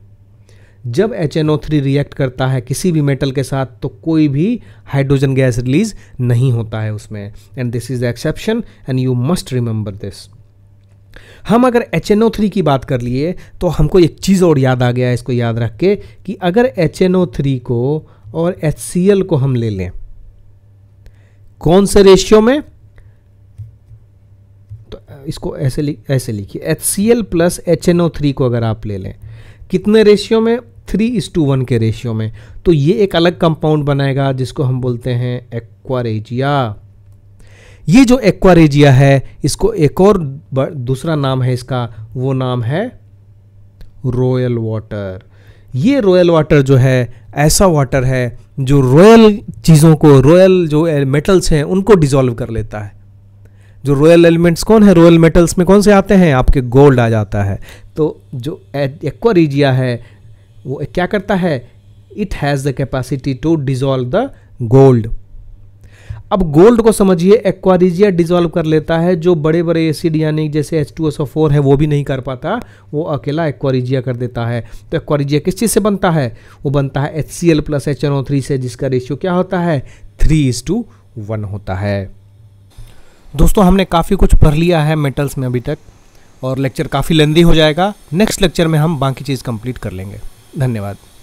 जब H N O three react करता है किसी भी मेटल के साथ तो कोई भी हाइड्रोजन गैस रिलीज नहीं होता है उसमें and this is the exception and you must remember this हम अगर एच एन ओ थ्री की बात कर लिए तो हमको एक चीज़ और याद आ गया है इसको याद रख के कि अगर एच एन ओ थ्री को और एच सी एल को हम ले लें कौन से रेशियो में तो इसको ऐसे लिख ऐसे लिखिए H C L plus H N O three को अगर आप ले लें कितने रेशियो में थ्री इस टू वन के रेशियो में तो ये एक अलग कंपाउंड बनाएगा जिसको हम बोलते हैं एक्वारेजिया ये जो एक्वारेजिया है इसको एक और दूसरा नाम है इसका वो नाम है रॉयल वाटर ये रॉयल वाटर जो है ऐसा वाटर है जो रॉयल चीज़ों को रॉयल जो मेटल्स हैं उनको डिजोल्व कर लेता है जो रॉयल एलिमेंट्स कौन है रॉयल मेटल्स में कौन से आते हैं आपके गोल्ड आ जाता है तो जो एक्वारीजिया है वो क्या करता है it has the capacity to dissolve the gold अब गोल्ड को समझिए एक्वारिजिया डिजोल्व कर लेता है जो बड़े बड़े एसिड यानी जैसे एच टू एस फोर है वो भी नहीं कर पाता वो अकेला एक्वारिजिया कर देता है तो एक्वारिजिया किस चीज़ से बनता है वो बनता है H C L plus H N O three से जिसका रेशियो क्या होता है थ्री इज टू वन होता है दोस्तों हमने काफ़ी कुछ पढ़ लिया है मेटल्स में अभी तक और लेक्चर काफ़ी लेंदी हो जाएगा नेक्स्ट लेक्चर में हम बाकी चीज़ कंप्लीट कर लेंगे धन्यवाद